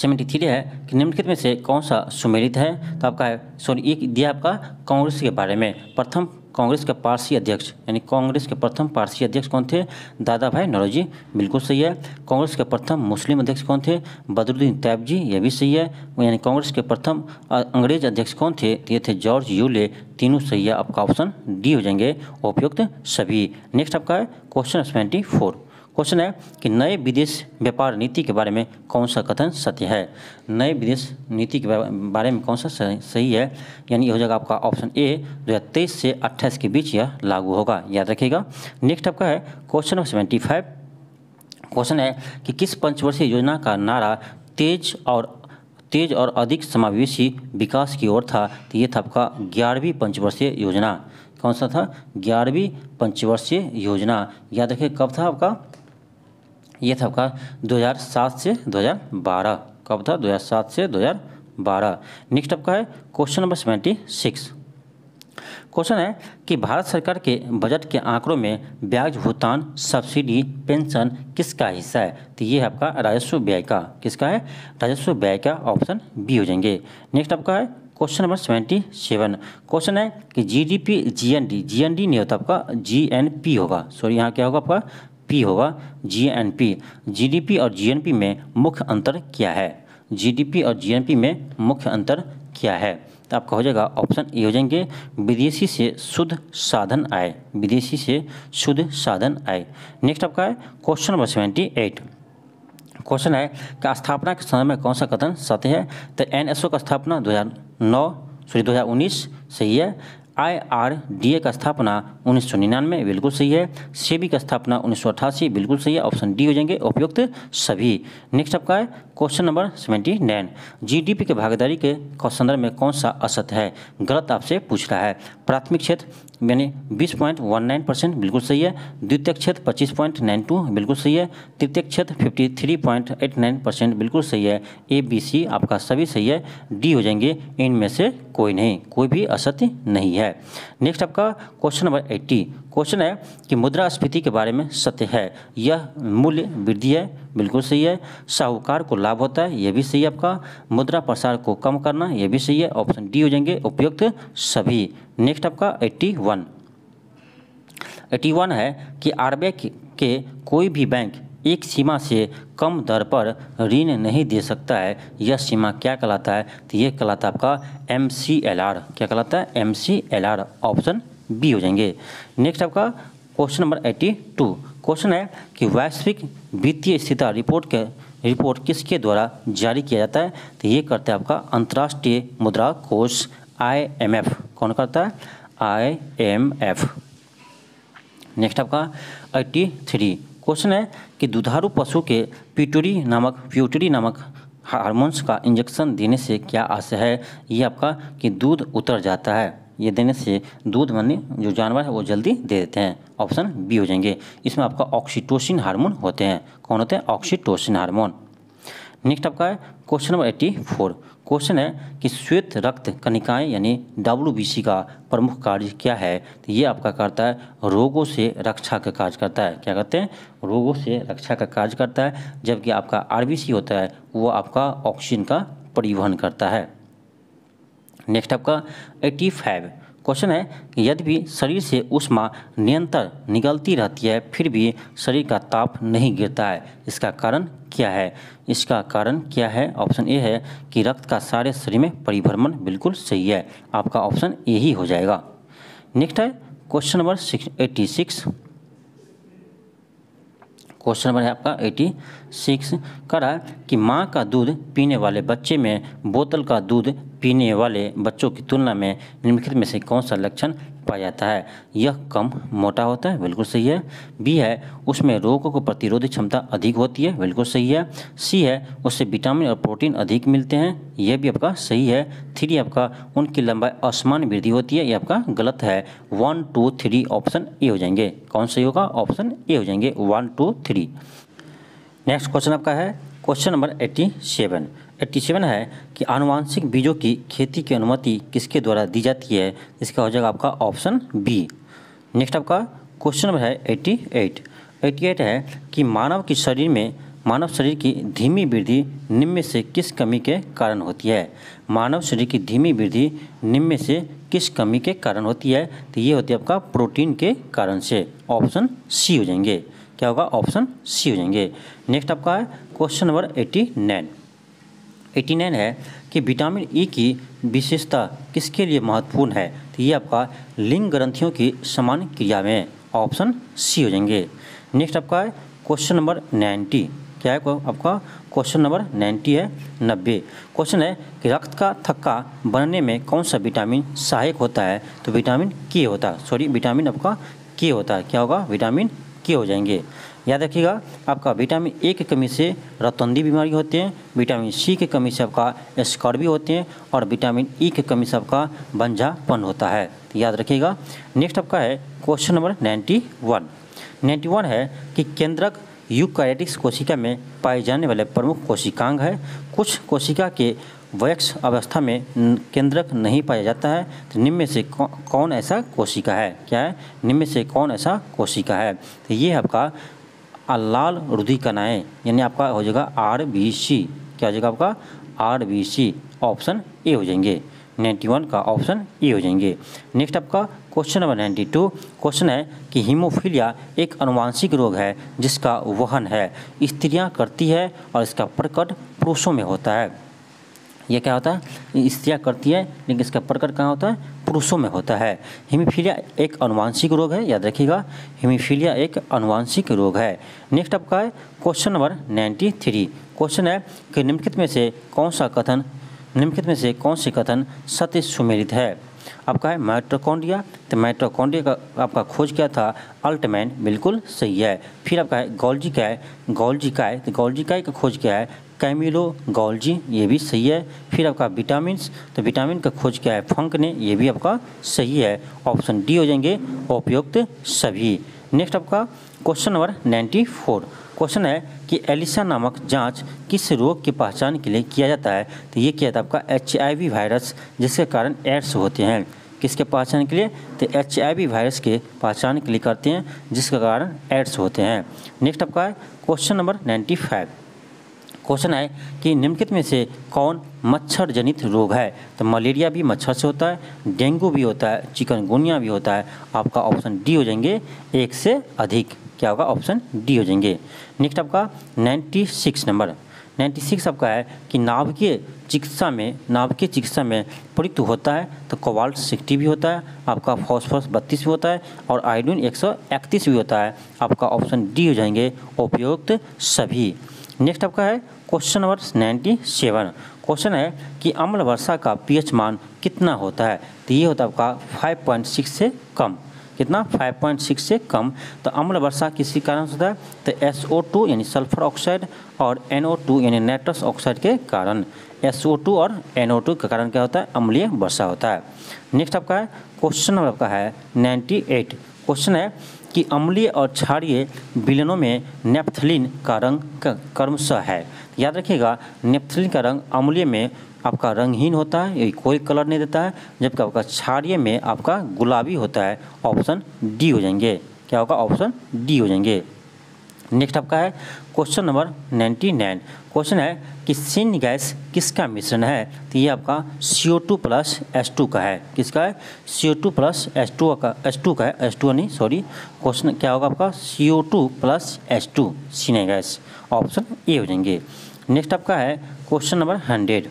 सेवेंटी थ्री है कि निम्नलिखित में से कौन सा सुमेलित है तो आपका है सॉरी एक दिया आपका कांग्रेस के बारे में प्रथम कांग्रेस के पारसी अध्यक्ष यानी कांग्रेस के प्रथम पारसी अध्यक्ष कौन थे दादा भाई नौरोजी बिल्कुल सही है कांग्रेस के प्रथम मुस्लिम अध्यक्ष कौन थे बदरुद्दीन तैब जी यह भी सही है यानी कांग्रेस के प्रथम अंग्रेज अध्यक्ष कौन थे ये थे जॉर्ज यूले तीनों सही है आपका ऑप्शन डी हो जाएंगे उपयुक्त सभी नेक्स्ट आपका है क्वेश्चन ट्वेंटी फोर क्वेश्चन है कि नए विदेश व्यापार नीति के बारे में कौन सा कथन सत्य है नए विदेश नीति के बारे में कौन सा सही है यानी हो जाएगा आपका ऑप्शन ए दो से अट्ठाईस के बीच यह लागू होगा याद रखिएगा नेक्स्ट आपका है question number seventy five question है कि किस पंचवर्षीय योजना का नारा तेज और तेज और अधिक समावेशी विकास की ओर था तो ये था आपका ग्यारहवीं पंचवर्षीय योजना कौन सा था ग्यारहवीं पंचवर्षीय योजना याद रखिए कब था आपका ये था आपका 2007 से 2012 कब था 2007 से 2012 नेक्स्ट आपका है question number seventy six question है कि भारत सरकार के बजट के आंकड़ों में ब्याज भुगतान सब्सिडी पेंशन किसका हिस्सा है तो ये है आपका राजस्व व्यय का किसका है राजस्व व्यय का ऑप्शन बी हो जाएंगे नेक्स्ट आपका है question number seventy seven question है कि G D P G N D G N D नहीं होता आपका जी एन पी होगा सॉरी यहाँ क्या होगा आपका पी होगा G G N P D P और जी एन पी में मुख्य अंतर क्या है जी डी पी और जी एन पी में मुख्य अंतर क्या है तो आपका हो जाएगा ऑप्शन ए हो जाएंगे विदेशी से शुद्ध साधन आए विदेशी से शुद्ध साधन आए नेक्स्ट आपका है question number seventy eight question है कि स्थापना के समय में कौन सा कथन सत्य है तो एन एस ओ का स्थापना दो हज़ार नौ सॉरी दो हज़ार उन्नीस सही है आई आर डी ए का स्थापना उन्नीस सौ निन्यानवे बिल्कुल सही है सेबी का स्थापना उन्नीस सौ अठासी बिल्कुल सही है ऑप्शन डी हो जाएंगे उपयुक्त सभी नेक्स्ट आपका है question number seventy nine GDP के भागीदारी के संदर्भ में कौन सा असत है गलत आपसे पूछ रहा है प्राथमिक क्षेत्र यानी 20.19 परसेंट बिल्कुल सही है द्वितीय क्षेत्र 25.92 बिल्कुल सही है तृतीय क्षेत्र 53.89 परसेंट बिल्कुल सही है ए बी सी आपका सभी सही है डी हो जाएंगे इनमें से कोई नहीं कोई भी असत्य नहीं है नेक्स्ट आपका क्वेश्चन नंबर एट्टी क्वेश्चन है कि मुद्रास्फीति के बारे में सत्य है यह मूल्य वृद्धि है बिल्कुल सही है साहूकार को लाभ होता है यह भी सही है आपका मुद्रा प्रसार को कम करना यह भी सही है ऑप्शन डी हो जाएंगे उपयुक्त सभी नेक्स्ट आपका एट्टी वन वन है कि आर के कोई भी बैंक एक सीमा से कम दर पर ऋण नहीं दे सकता है यह सीमा क्या कहलाता है तो यह कहलाता है आपका एम क्या कहलाता है एम ऑप्शन बी हो जाएंगे नेक्स्ट आपका question number eighty two question है कि वैश्विक वित्तीय स्थिति रिपोर्ट के रिपोर्ट किसके द्वारा जारी किया जाता है तो ये करता है आपका अंतर्राष्ट्रीय मुद्रा कोष आईएमएफ कौन करता है आईएमएफ नेक्स्ट आपका एट्टी थ्री क्वेश्चन है कि दुधारू पशु के पिटोरी नामक प्यूटरी नामक हार्मोन्स का इंजेक्शन देने से क्या आशय है ये आपका कि दूध उतर जाता है ये देने से दूध माने जो जानवर है वो जल्दी दे देते हैं ऑप्शन बी हो जाएंगे इसमें आपका ऑक्सीटोसिन हार्मोन होते हैं कौन होते हैं ऑक्सीटोसिन हार्मोन नेक्स्ट आपका है question number eighty four question है कि श्वेत रक्त कनिकाएँ यानी डब्ल्यू का प्रमुख कार्य क्या है तो ये आपका करता है रोगों से रक्षा का कार्य करता है क्या कहते हैं रोगों से रक्षा का कार्य करता है जबकि आपका आर होता है वो आपका ऑक्सीजन का परिवहन करता है नेक्स्ट आपका एट्टी फाइव क्वेश्चन है यदि भी शरीर से उष्मा निरंतर निकलती रहती है फिर भी शरीर का ताप नहीं गिरता है इसका कारण क्या है इसका कारण क्या है ऑप्शन ए है कि रक्त का सारे शरीर में परिभ्रमण बिल्कुल सही है आपका ऑप्शन ए ही हो जाएगा नेक्स्ट है question number six eighty six question number है आपका एटी सिक्स करा कि माँ का दूध पीने वाले बच्चे में बोतल का दूध पीने वाले बच्चों की तुलना में निम्नलिखित में से कौन सा लक्षण पाया जाता है यह कम मोटा होता है बिल्कुल सही है बी है उसमें रोगों को प्रतिरोधी क्षमता अधिक होती है बिल्कुल सही है सी है उससे विटामिन और प्रोटीन अधिक मिलते हैं यह भी आपका सही है थ्री आपका उनकी लंबाई असमान वृद्धि होती है यह आपका गलत है one two three option A हो जाएंगे कौन सही होगा ऑप्शन ए हो जाएंगे one two three next question आपका है question number eighty seven eighty है कि आनुवांशिक बीजों की खेती की अनुमति किसके द्वारा दी जाती है इसका हो जाएगा आपका ऑप्शन बी नेक्स्ट आपका क्वेश्चन नंबर है एट्टी एट एट्टी एट है कि मानव के शरीर में मानव शरीर की धीमी वृद्धि निम्न से किस कमी के कारण होती है मानव शरीर की धीमी वृद्धि निम्न से किस कमी के कारण होती है तो ये होती है आपका प्रोटीन के कारण से ऑप्शन सी हो जाएंगे क्या होगा ऑप्शन सी हो जाएंगे नेक्स्ट आपका है question number eighty nine eighty nine है कि विटामिन ई e की विशेषता किसके लिए महत्वपूर्ण है तो ये आपका लिंग ग्रंथियों की समान क्रिया में ऑप्शन सी हो जाएंगे नेक्स्ट आपका है क्वेश्चन नंबर नाइन्टी क्या है आपका क्वेश्चन नंबर नाइन्टी है नब्बे क्वेश्चन है कि रक्त का थक्का बनने में कौन सा विटामिन सहायक होता है तो विटामिन के होता है सॉरी विटामिन आपका के होता है क्या होगा विटामिन के हो जाएंगे याद रखिएगा आपका विटामिन ए की कमी से रतंदी बीमारी होते हैं विटामिन सी की कमी से आपका स्कॉर्बी होते हैं और विटामिन ई की कमी से आपका बंझापन होता है याद रखिएगा नेक्स्ट आपका है question number ninety one ninety one है कि केंद्रक यूकारेटिक्स कोशिका में पाए जाने वाले प्रमुख कोशिकांग है कुछ कोशिका के वयक्ष अवस्था में केंद्रक नहीं पाया जाता है तो निम्न से कौन ऐसा कोशिका है क्या है निम्न से कौन ऐसा कोशिका है तो ये आपका लाल रुधि कनाए यानी आपका हो जाएगा आर बी सी क्या हो जाएगा आपका R B C option A हो जाएंगे नाइन्टी वन का ऑप्शन ए हो जाएंगे नेक्स्ट आपका question number ninety two question है कि हीमोफीलिया एक अनुवांशिक रोग है जिसका वहन है स्त्रियां करती है और इसका प्रकट पुरुषों में होता है यह क्या होता है स्त्रियाँ करती है लेकिन इसका प्रकट कहाँ होता है पुरुषों में होता है हिमिफीलिया एक अनुवांशिक रोग है याद रखिएगा हिमिफीलिया एक अनुवांशिक रोग है नेक्स्ट आपका है question number ninety three question है कि निम्नलिखित में से कौन सा कथन निम्नलिखित में से कौन सी कथन सत्य सुमेलित है आपका है माइट्रोकोंडिया तो माइट्रोकोंडिया का आपका खोज क्या था अल्टमैन बिल्कुल सही है फिर आपका है का है तो गोल्जी का खोज क्या है कैमिलो गोल्जी ये भी सही है फिर आपका विटामिन तो विटामिन का खोज क्या है फंक ने ये भी आपका सही है ऑप्शन डी हो जाएंगे उपयुक्त सभी नेक्स्ट आपका question number ninety four question है कि एलिसा नामक जांच किस रोग की पहचान के लिए किया जाता है तो ये किया जाता है आपका एच वायरस जिसके कारण एड्स होते हैं किसके पहचान के लिए तो एच वायरस के पहचान के लिए करते हैं जिसके कारण एड्स होते हैं नेक्स्ट आपका है question number ninety five question है कि निम्नलिखित में से कौन मच्छर जनित रोग है तो मलेरिया भी मच्छर से होता है डेंगू भी होता है चिकनगुनिया भी होता है आपका ऑप्शन डी हो जाएंगे एक से अधिक क्या होगा ऑप्शन डी हो जाएंगे नेक्स्ट आपका ninety six number ninety six आपका है कि नाभिकीय चिकित्सा में नाभिकीय चिकित्सा में प्रयुक्त होता है तो कोवाल्ट सिक्सटी भी होता है आपका फॉस्फोरस बत्तीस भी होता है और आयोडीन एक सौ इकतीस भी होता है आपका ऑप्शन डी हो जाएंगे उपयुक्त सभी नेक्स्ट आपका है question number ninety seven question है कि अम्ल वर्षा का पीएच मान कितना होता है तो ये होता है आपका फाइव पॉइंट सिक्स से कम कितना 5.6 से कम तो अम्ल वर्षा किसी कारण से होता है तो एस यानी सल्फर ऑक्साइड और एन यानी नाइट्रस ऑक्साइड के कारण एस और एन के कारण क्या होता है अम्लीय वर्षा होता है नेक्स्ट आपका है क्वेश्चन नंबर आपका है नाइन्टी क्वेश्चन है कि अम्लीय और क्षारीय विलनों में नेपथलिन का रंग कर्मशः है याद रखिएगा नेपथलिन का रंग अम्लीय में आपका रंगहीन होता है यही कोई कलर नहीं देता है जबकि आपका क्षार्य में आपका गुलाबी होता है ऑप्शन डी हो जाएंगे क्या होगा ऑप्शन डी हो जाएंगे नेक्स्ट आपका है question number ninety nine question है कि सिन गैस किसका मिश्रण है तो ये आपका C O two plus S two का है किसका है C O two plus S two का एस टू का है एस टू नहीं सॉरी क्वेश्चन क्या होगा आपका C O two plus S two सीने गैस ऑप्शन ए हो जाएंगे नेक्स्ट आपका है क्वेश्चन नंबर हंड्रेड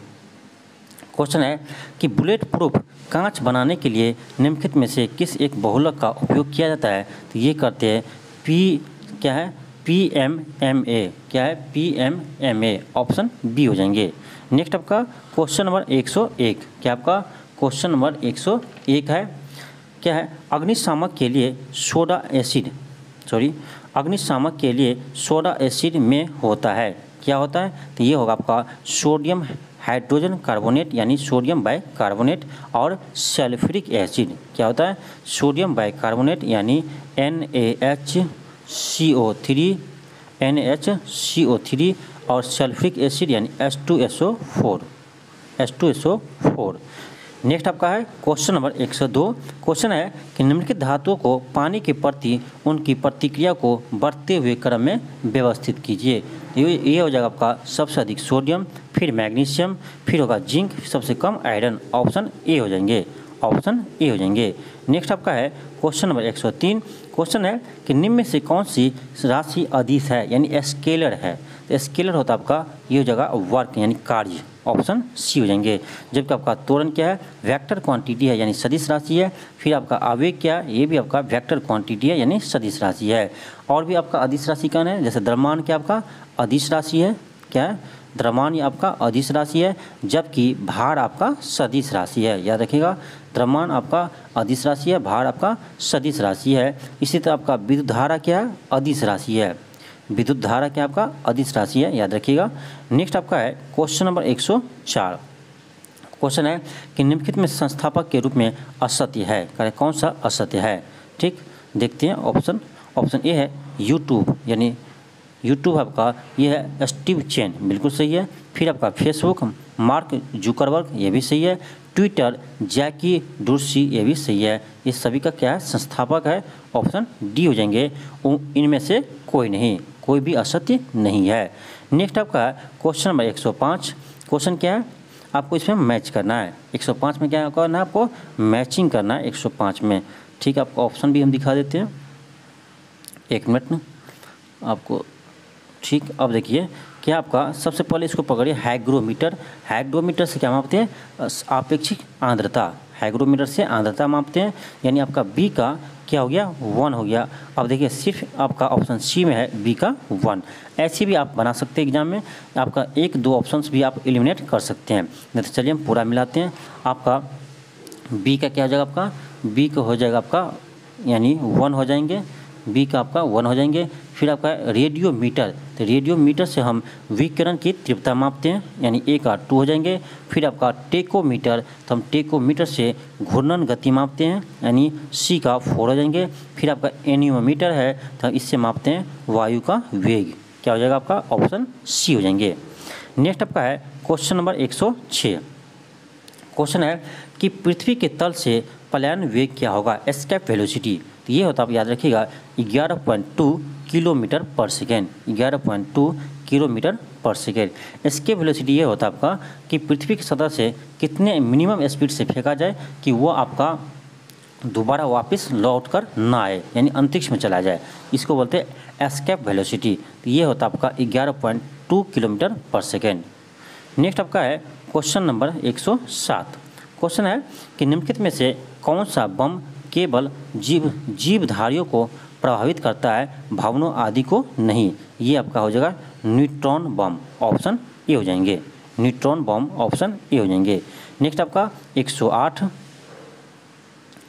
क्वेश्चन है कि बुलेट प्रूफ कांच बनाने के लिए निम्नलिखित में से किस एक बहुलक का उपयोग किया जाता है तो ये करते हैं पी क्या है पी एम एम ए क्या है P M M A option B हो जाएंगे नेक्स्ट आपका क्वेश्चन नंबर एक सौ एक क्या आपका क्वेश्चन नंबर एक सौ एक है क्या है अग्निशामक के लिए सोडा एसिड सॉरी अग्निशामक के लिए सोडा एसिड में होता है क्या होता है तो ये होगा आपका सोडियम हाइड्रोजन कार्बोनेट यानी सोडियम बाई कार्बोनेट और सल्फ्यूरिक एसिड क्या होता है सोडियम बाई कार्बोनेट यानी N A H C O three N H C O three और सल्फ्रिक एसिड यानी S two S O four S two S O four next आपका है question number एक सौ दो क्वेश्चन है कि निम्नलिखित धातुओं को पानी के प्रति उनकी प्रतिक्रिया को बढ़ते हुए क्रम में व्यवस्थित कीजिए ये हो जाएगा आपका सबसे अधिक सोडियम फिर मैग्नीशियम फिर होगा जिंक सबसे कम आयरन ऑप्शन ए हो जाएंगे ऑप्शन ए हो जाएंगे नेक्स्ट आपका है क्वेश्चन नंबर 103 क्वेश्चन है कि निम्न में से कौन सी राशि अधिस है यानी स्केलर है तो स्केलर होता है आपका ये हो जाएगा वर्क यानी कार्य ऑप्शन सी हो जाएंगे जबकि आपका तोरण क्या है वेक्टर क्वांटिटी है यानी सदिश राशि है फिर आपका आवेग क्या है ये भी आपका वेक्टर क्वांटिटी है यानी सदिश राशि है और भी आपका अधिस राशि कौन है जैसे द्रव्यमान क्या आपका अधिश राशि है क्या है द्रव्यमान आपका अधिश राशि है जबकि भार आपका सदिश राशि है याद रखिएगा द्रव्यमान आपका अधिश राशि है भार आपका सदिश राशि है इसी तरह आपका विद्युत धारा क्या है अधिश राशि है विद्युत धारा क्या आपका अधिश राशि है याद रखिएगा नेक्स्ट आपका है क्वेश्चन नंबर चार क्वेश्चन है कि निम्नलिखित में संस्थापक के रूप में असत्य है करें कौन सा असत्य है ठीक देखते हैं ऑप्शन ऑप्शन ए है यूट्यूब यानी यूट्यूब आपका यह है स्टीव चेन बिल्कुल सही है फिर आपका फेसबुक मार्क जुकरबर्ग ये भी सही है ट्विटर जैकी डूसी ये भी सही है ये सभी का क्या है संस्थापक है ऑप्शन डी हो जाएंगे इनमें से कोई नहीं कोई भी असत्य नहीं है नेक्स्ट आपका क्वेश्चन नंबर 105 क्वेश्चन क्या है आपको इसमें मैच करना है 105 में क्या करना है आपको मैचिंग करना है 105 में ठीक है आपको ऑप्शन भी हम दिखा देते हैं एक मिनट आपको ठीक अब देखिए क्या आपका सबसे पहले इसको पकड़िए हाइग्रोमीटर हाइग्रोमीटर से क्या मापते हैं आपेक्षिक आंद्रता हाइग्रोमीटर से आंद्रता मापते हैं यानी आपका बी का क्या हो गया वन हो गया अब देखिए सिर्फ आपका ऑप्शन सी में है बी का वन ऐसे भी आप बना सकते हैं एग्जाम में आपका एक दो ऑप्शन भी आप एलिमिनेट कर सकते हैं नहीं तो चलिए हम पूरा मिलाते हैं आपका बी का क्या हो जाएगा आपका बी का हो जाएगा आपका यानी वन हो जाएंगे बी का आपका वन हो जाएंगे फिर आपका रेडियो मीटर तो रेडियो मीटर से हम विकिरण की तीव्रता मापते हैं यानी एक आर टू हो जाएंगे फिर आपका टेकोमीटर तो हम टेकोमीटर से घूर्णन गति मापते हैं यानी सी का फोर हो जाएंगे फिर आपका एनिमोमीटर है तो इससे मापते हैं वायु का वेग क्या हो जाएगा आपका ऑप्शन सी हो जाएंगे नेक्स्ट आपका है क्वेश्चन नंबर एक क्वेश्चन है कि पृथ्वी के तल से पलायन वेग क्या होगा एस्केप वेलोसिटी तो ये होता है आप याद रखिएगा ग्यारह point two kilometre per second ग्यारह point two kilometre per second इसके वेलोसिटी ये होता है आपका कि पृथ्वी की सतह से कितने मिनिमम स्पीड से फेंका जाए कि वो आपका दोबारा वापस लौट कर ना आए यानी अंतरिक्ष में चला जाए इसको बोलते हैं एस्केप वेलोसिटी तो ये होता है आपका ग्यारह point two kilometre per second next आपका है क्वेश्चन नंबर एक सौ सात क्वेश्चन है कि निम्नलिखित में से कौन सा बम केवल जीव जीवधारियों को प्रभावित करता है भावनों आदि को नहीं ये आपका हो जाएगा न्यूट्रॉन बम ऑप्शन ए हो जाएंगे न्यूट्रॉन बम ऑप्शन ए हो जाएंगे नेक्स्ट आपका 108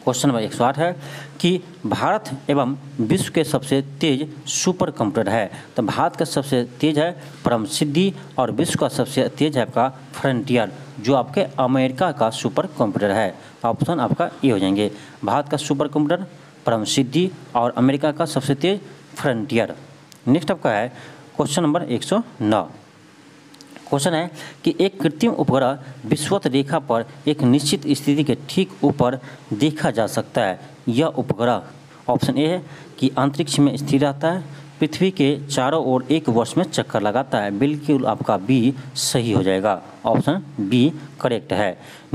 क्वेश्चन नंबर 108 है कि भारत एवं विश्व के सबसे तेज सुपर कंप्यूटर है तो भारत का सबसे तेज है परम सिद्धि और विश्व का सबसे तेज है आपका फ्रंटियर जो आपके अमेरिका का सुपर कंप्यूटर है ऑप्शन आपका ए हो जाएंगे भारत का सुपर कंप्यूटर परम सिद्धि और अमेरिका का सबसे तेज फ्रंटियर नेक्स्ट आपका है क्वेश्चन नंबर एक सौ नौ क्वेश्चन है कि एक कृत्रिम उपग्रह विश्वत रेखा पर एक निश्चित स्थिति के ठीक ऊपर देखा जा सकता है यह उपग्रह ऑप्शन ए है कि अंतरिक्ष में स्थिर रहता है पृथ्वी के चारों ओर एक वर्ष में चक्कर लगाता है बिल्कुल आपका बी सही हो जाएगा ऑप्शन बी करेक्ट है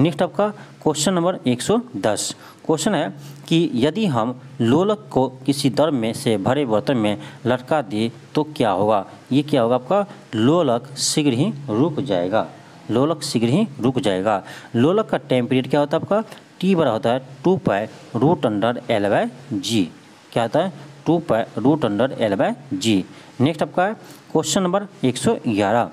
नेक्स्ट आपका क्वेश्चन नंबर 110 क्वेश्चन है कि यदि हम लोलक को किसी दर में से भरे बर्तन में लटका दें तो क्या होगा ये क्या होगा आपका लोलक शीघ्र ही रुक जाएगा लोलक शीघ्र ही रुक जाएगा लोलक का टाइम पीरियड क्या होता है आपका टी बड़ा होता है two pi root under L by G क्या होता है टू पर root under L by G next आपका है क्वेश्चन नंबर एक सौ ग्यारह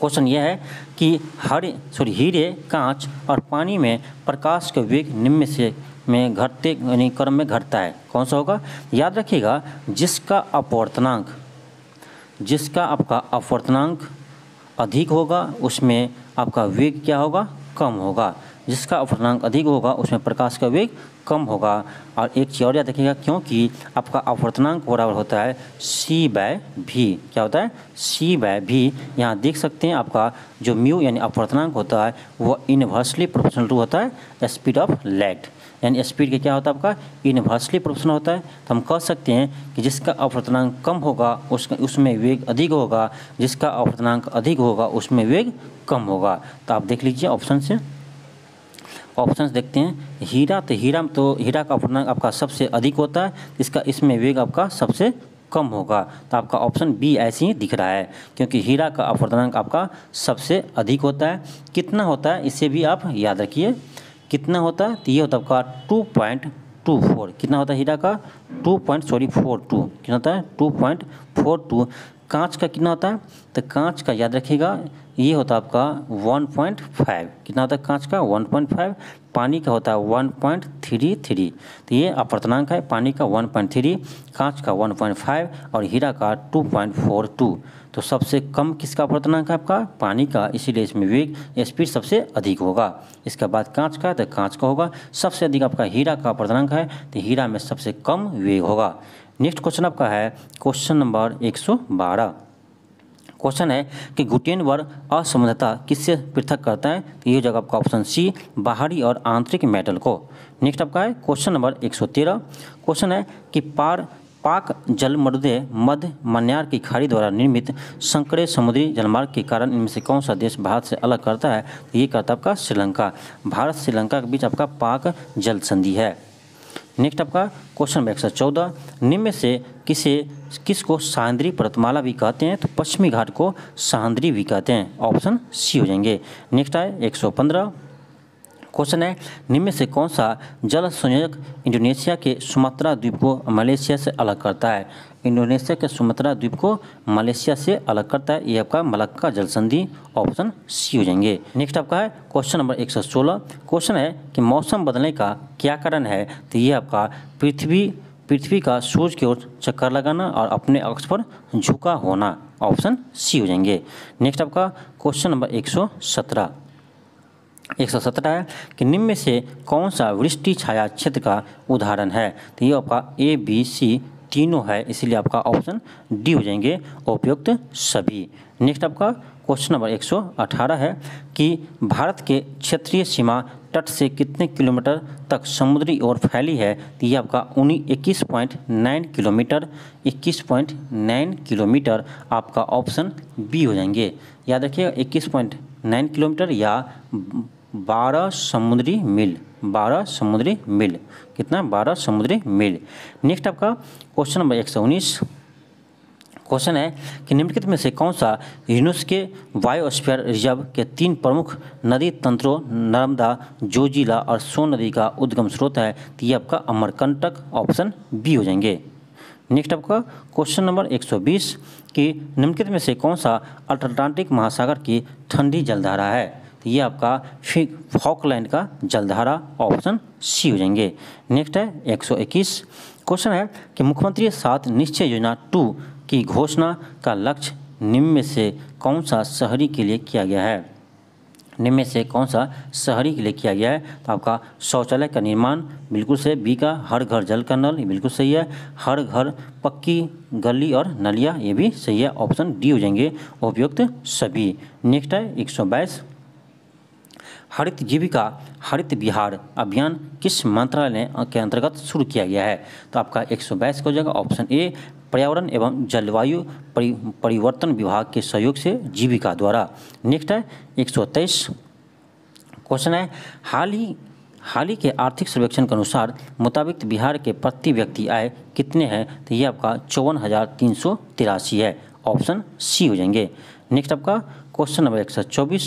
क्वेश्चन यह है कि हरे सॉरी हीरे कांच और पानी में प्रकाश का वेग निम्न से में घटते यानी क्रम में घटता है कौन सा होगा याद रखिएगा जिसका अपवर्तनांक जिसका आपका अपवर्तनांक अधिक होगा उसमें आपका वेग क्या होगा कम होगा जिसका अपूर्णांक अधिक होगा उसमें प्रकाश का वेग कम होगा और एक याद देखिएगा क्योंकि आपका अपवर्तनांक बराबर होता है सी बाय भी क्या होता है सी बाय भी यहाँ देख सकते हैं आपका जो म्यू यानी अपवर्तनांक होता है वह इनवर्सली प्रोपोर्शनल टू होता है स्पीड ऑफ लाइट यानी स्पीड के क्या होता है आपका इनवर्सली प्रोपोर्शनल होता है तो हम कह सकते हैं कि जिसका अपवर्तनांक कम होगा उसका उसमें वेग अधिक होगा जिसका अपवर्तनांक अधिक होगा उसमें वेग कम होगा तो आप देख लीजिए ऑप्शन से ऑप्शंस देखते हैं हीरा तो हीरा तो हीरा का अपवर्णांक आपका सबसे अधिक होता है इसका इसमें वेग आपका सबसे कम होगा तो आपका ऑप्शन बी ऐसे ही दिख रहा है क्योंकि हीरा का अपवर्णांक आपका सबसे अधिक होता है कितना होता है इसे भी आप याद रखिए कितना होता है तो ये होता है आपका टू पॉइंट टू फोर कितना होता है हीरा का two point sorry four two कितना होता है टू पॉइंट फोर टू कांच का कितना होता है तो कांच का याद रखिएगा ये होता है आपका 1.5 कितना होता है कांच का 1.5 पानी का होता है 1.33 तो ये अपर्तनांक है पानी का 1.3 कांच का 1.5 और हीरा का 2.42 तो सबसे कम किसका अपर्तनांक है आपका पानी का इसीलिए इसमें वेग स्पीड सबसे अधिक होगा इसके बाद कांच का तो कांच का होगा सबसे अधिक आपका हीरा का अपर्तनांक है तो हीरा में सबसे कम वेग होगा नेक्स्ट क्वेश्चन आपका है क्वेश्चन नंबर बारह क्वेश्चन है कि गुटेन वर्ग किससे पृथक करता है तो ये जगह आपका ऑप्शन सी बाहरी और आंतरिक मेटल को नेक्स्ट आपका है क्वेश्चन नंबर 113 क्वेश्चन है कि पार पाक जल मध्य मन्यार की खाड़ी द्वारा निर्मित संकरे समुद्री जलमार्ग के कारण इनमें से कौन सा देश भारत से अलग करता है तो ये करता आपका श्रीलंका भारत श्रीलंका के बीच आपका पाक जल संधि है नेक्स्ट आपका क्वेश्चन नंबर एक चौदह निम्न से किसे किसको सांद्री पर्वतमाला भी कहते हैं तो पश्चिमी घाट को सांद्री भी कहते हैं ऑप्शन सी हो जाएंगे नेक्स्ट आए एक सौ पंद्रह क्वेश्चन है निम्न से कौन सा जल संयोजक इंडोनेशिया के सुमात्रा द्वीप को मलेशिया से अलग करता है इंडोनेशिया के सुमत्रा द्वीप को मलेशिया से अलग करता है ये आपका मलक्का जल संधि ऑप्शन सी हो जाएंगे नेक्स्ट आपका है क्वेश्चन नंबर 116 क्वेश्चन है कि मौसम बदलने का क्या कारण है तो ये आपका पृथ्वी पृथ्वी का सूर्य की ओर चक्कर लगाना और अपने अक्ष पर झुका होना ऑप्शन सी हो जाएंगे नेक्स्ट आपका क्वेश्चन नंबर एक एक सौ सत्रह है कि निम्न से कौन सा वृष्टि छाया क्षेत्र का उदाहरण है तो ये आपका ए बी सी तीनों है इसलिए आपका ऑप्शन डी हो जाएंगे उपयुक्त सभी नेक्स्ट आपका क्वेश्चन नंबर 118 है कि भारत के क्षेत्रीय सीमा तट से कितने किलोमीटर तक समुद्री ओर फैली है तो ये आपका उन्नीस इक्कीस पॉइंट नाइन किलोमीटर इक्कीस पॉइंट नाइन किलोमीटर आपका ऑप्शन बी हो जाएंगे याद रखिएगा इक्कीस पॉइंट नाइन किलोमीटर या बारह समुद्री मील बारह समुद्री मील कितना बारह समुद्री मील नेक्स्ट आपका क्वेश्चन नंबर एक सौ उन्नीस क्वेश्चन है कि निम्नलिखित में से कौन सा यूनुस के बायोस्फीयर रिजर्व के तीन प्रमुख नदी तंत्रों नर्मदा जोजिला और सोन नदी का उद्गम स्रोत है तो ये आपका अमरकंटक ऑप्शन बी हो जाएंगे नेक्स्ट आपका क्वेश्चन नंबर 120 कि निम्नलिखित में से कौन सा अटलांटिक महासागर की ठंडी जलधारा है तो ये आपका फॉकलैंड का जलधारा ऑप्शन सी हो जाएंगे नेक्स्ट है 121 क्वेश्चन है कि मुख्यमंत्री सात निश्चय योजना टू की घोषणा का लक्ष्य निम्न में से कौन सा शहरी के लिए किया गया है निम्न में से कौन सा शहरी के लिए किया गया है तो आपका शौचालय का निर्माण बिल्कुल सही बी का हर घर जल का नल ये बिल्कुल सही है हर घर पक्की गली और नलिया ये भी सही है ऑप्शन डी हो जाएंगे उपयुक्त सभी नेक्स्ट है एक सौ बाईस हरित जीविका हरित बिहार अभियान किस मंत्रालय के अंतर्गत शुरू किया गया है तो आपका एक सौ बाईस का हो जाएगा ऑप्शन ए पर्यावरण एवं जलवायु परि, परिवर्तन विभाग के सहयोग से जीविका द्वारा नेक्स्ट है एक सौ तेईस क्वेश्चन है हाल ही हाल ही के आर्थिक सर्वेक्षण के अनुसार मुताबिक बिहार के प्रति व्यक्ति आय कितने हैं तो ये आपका चौवन हज़ार तीन सौ तिरासी है ऑप्शन सी हो जाएंगे नेक्स्ट आपका क्वेश्चन नंबर एक सौ चौबीस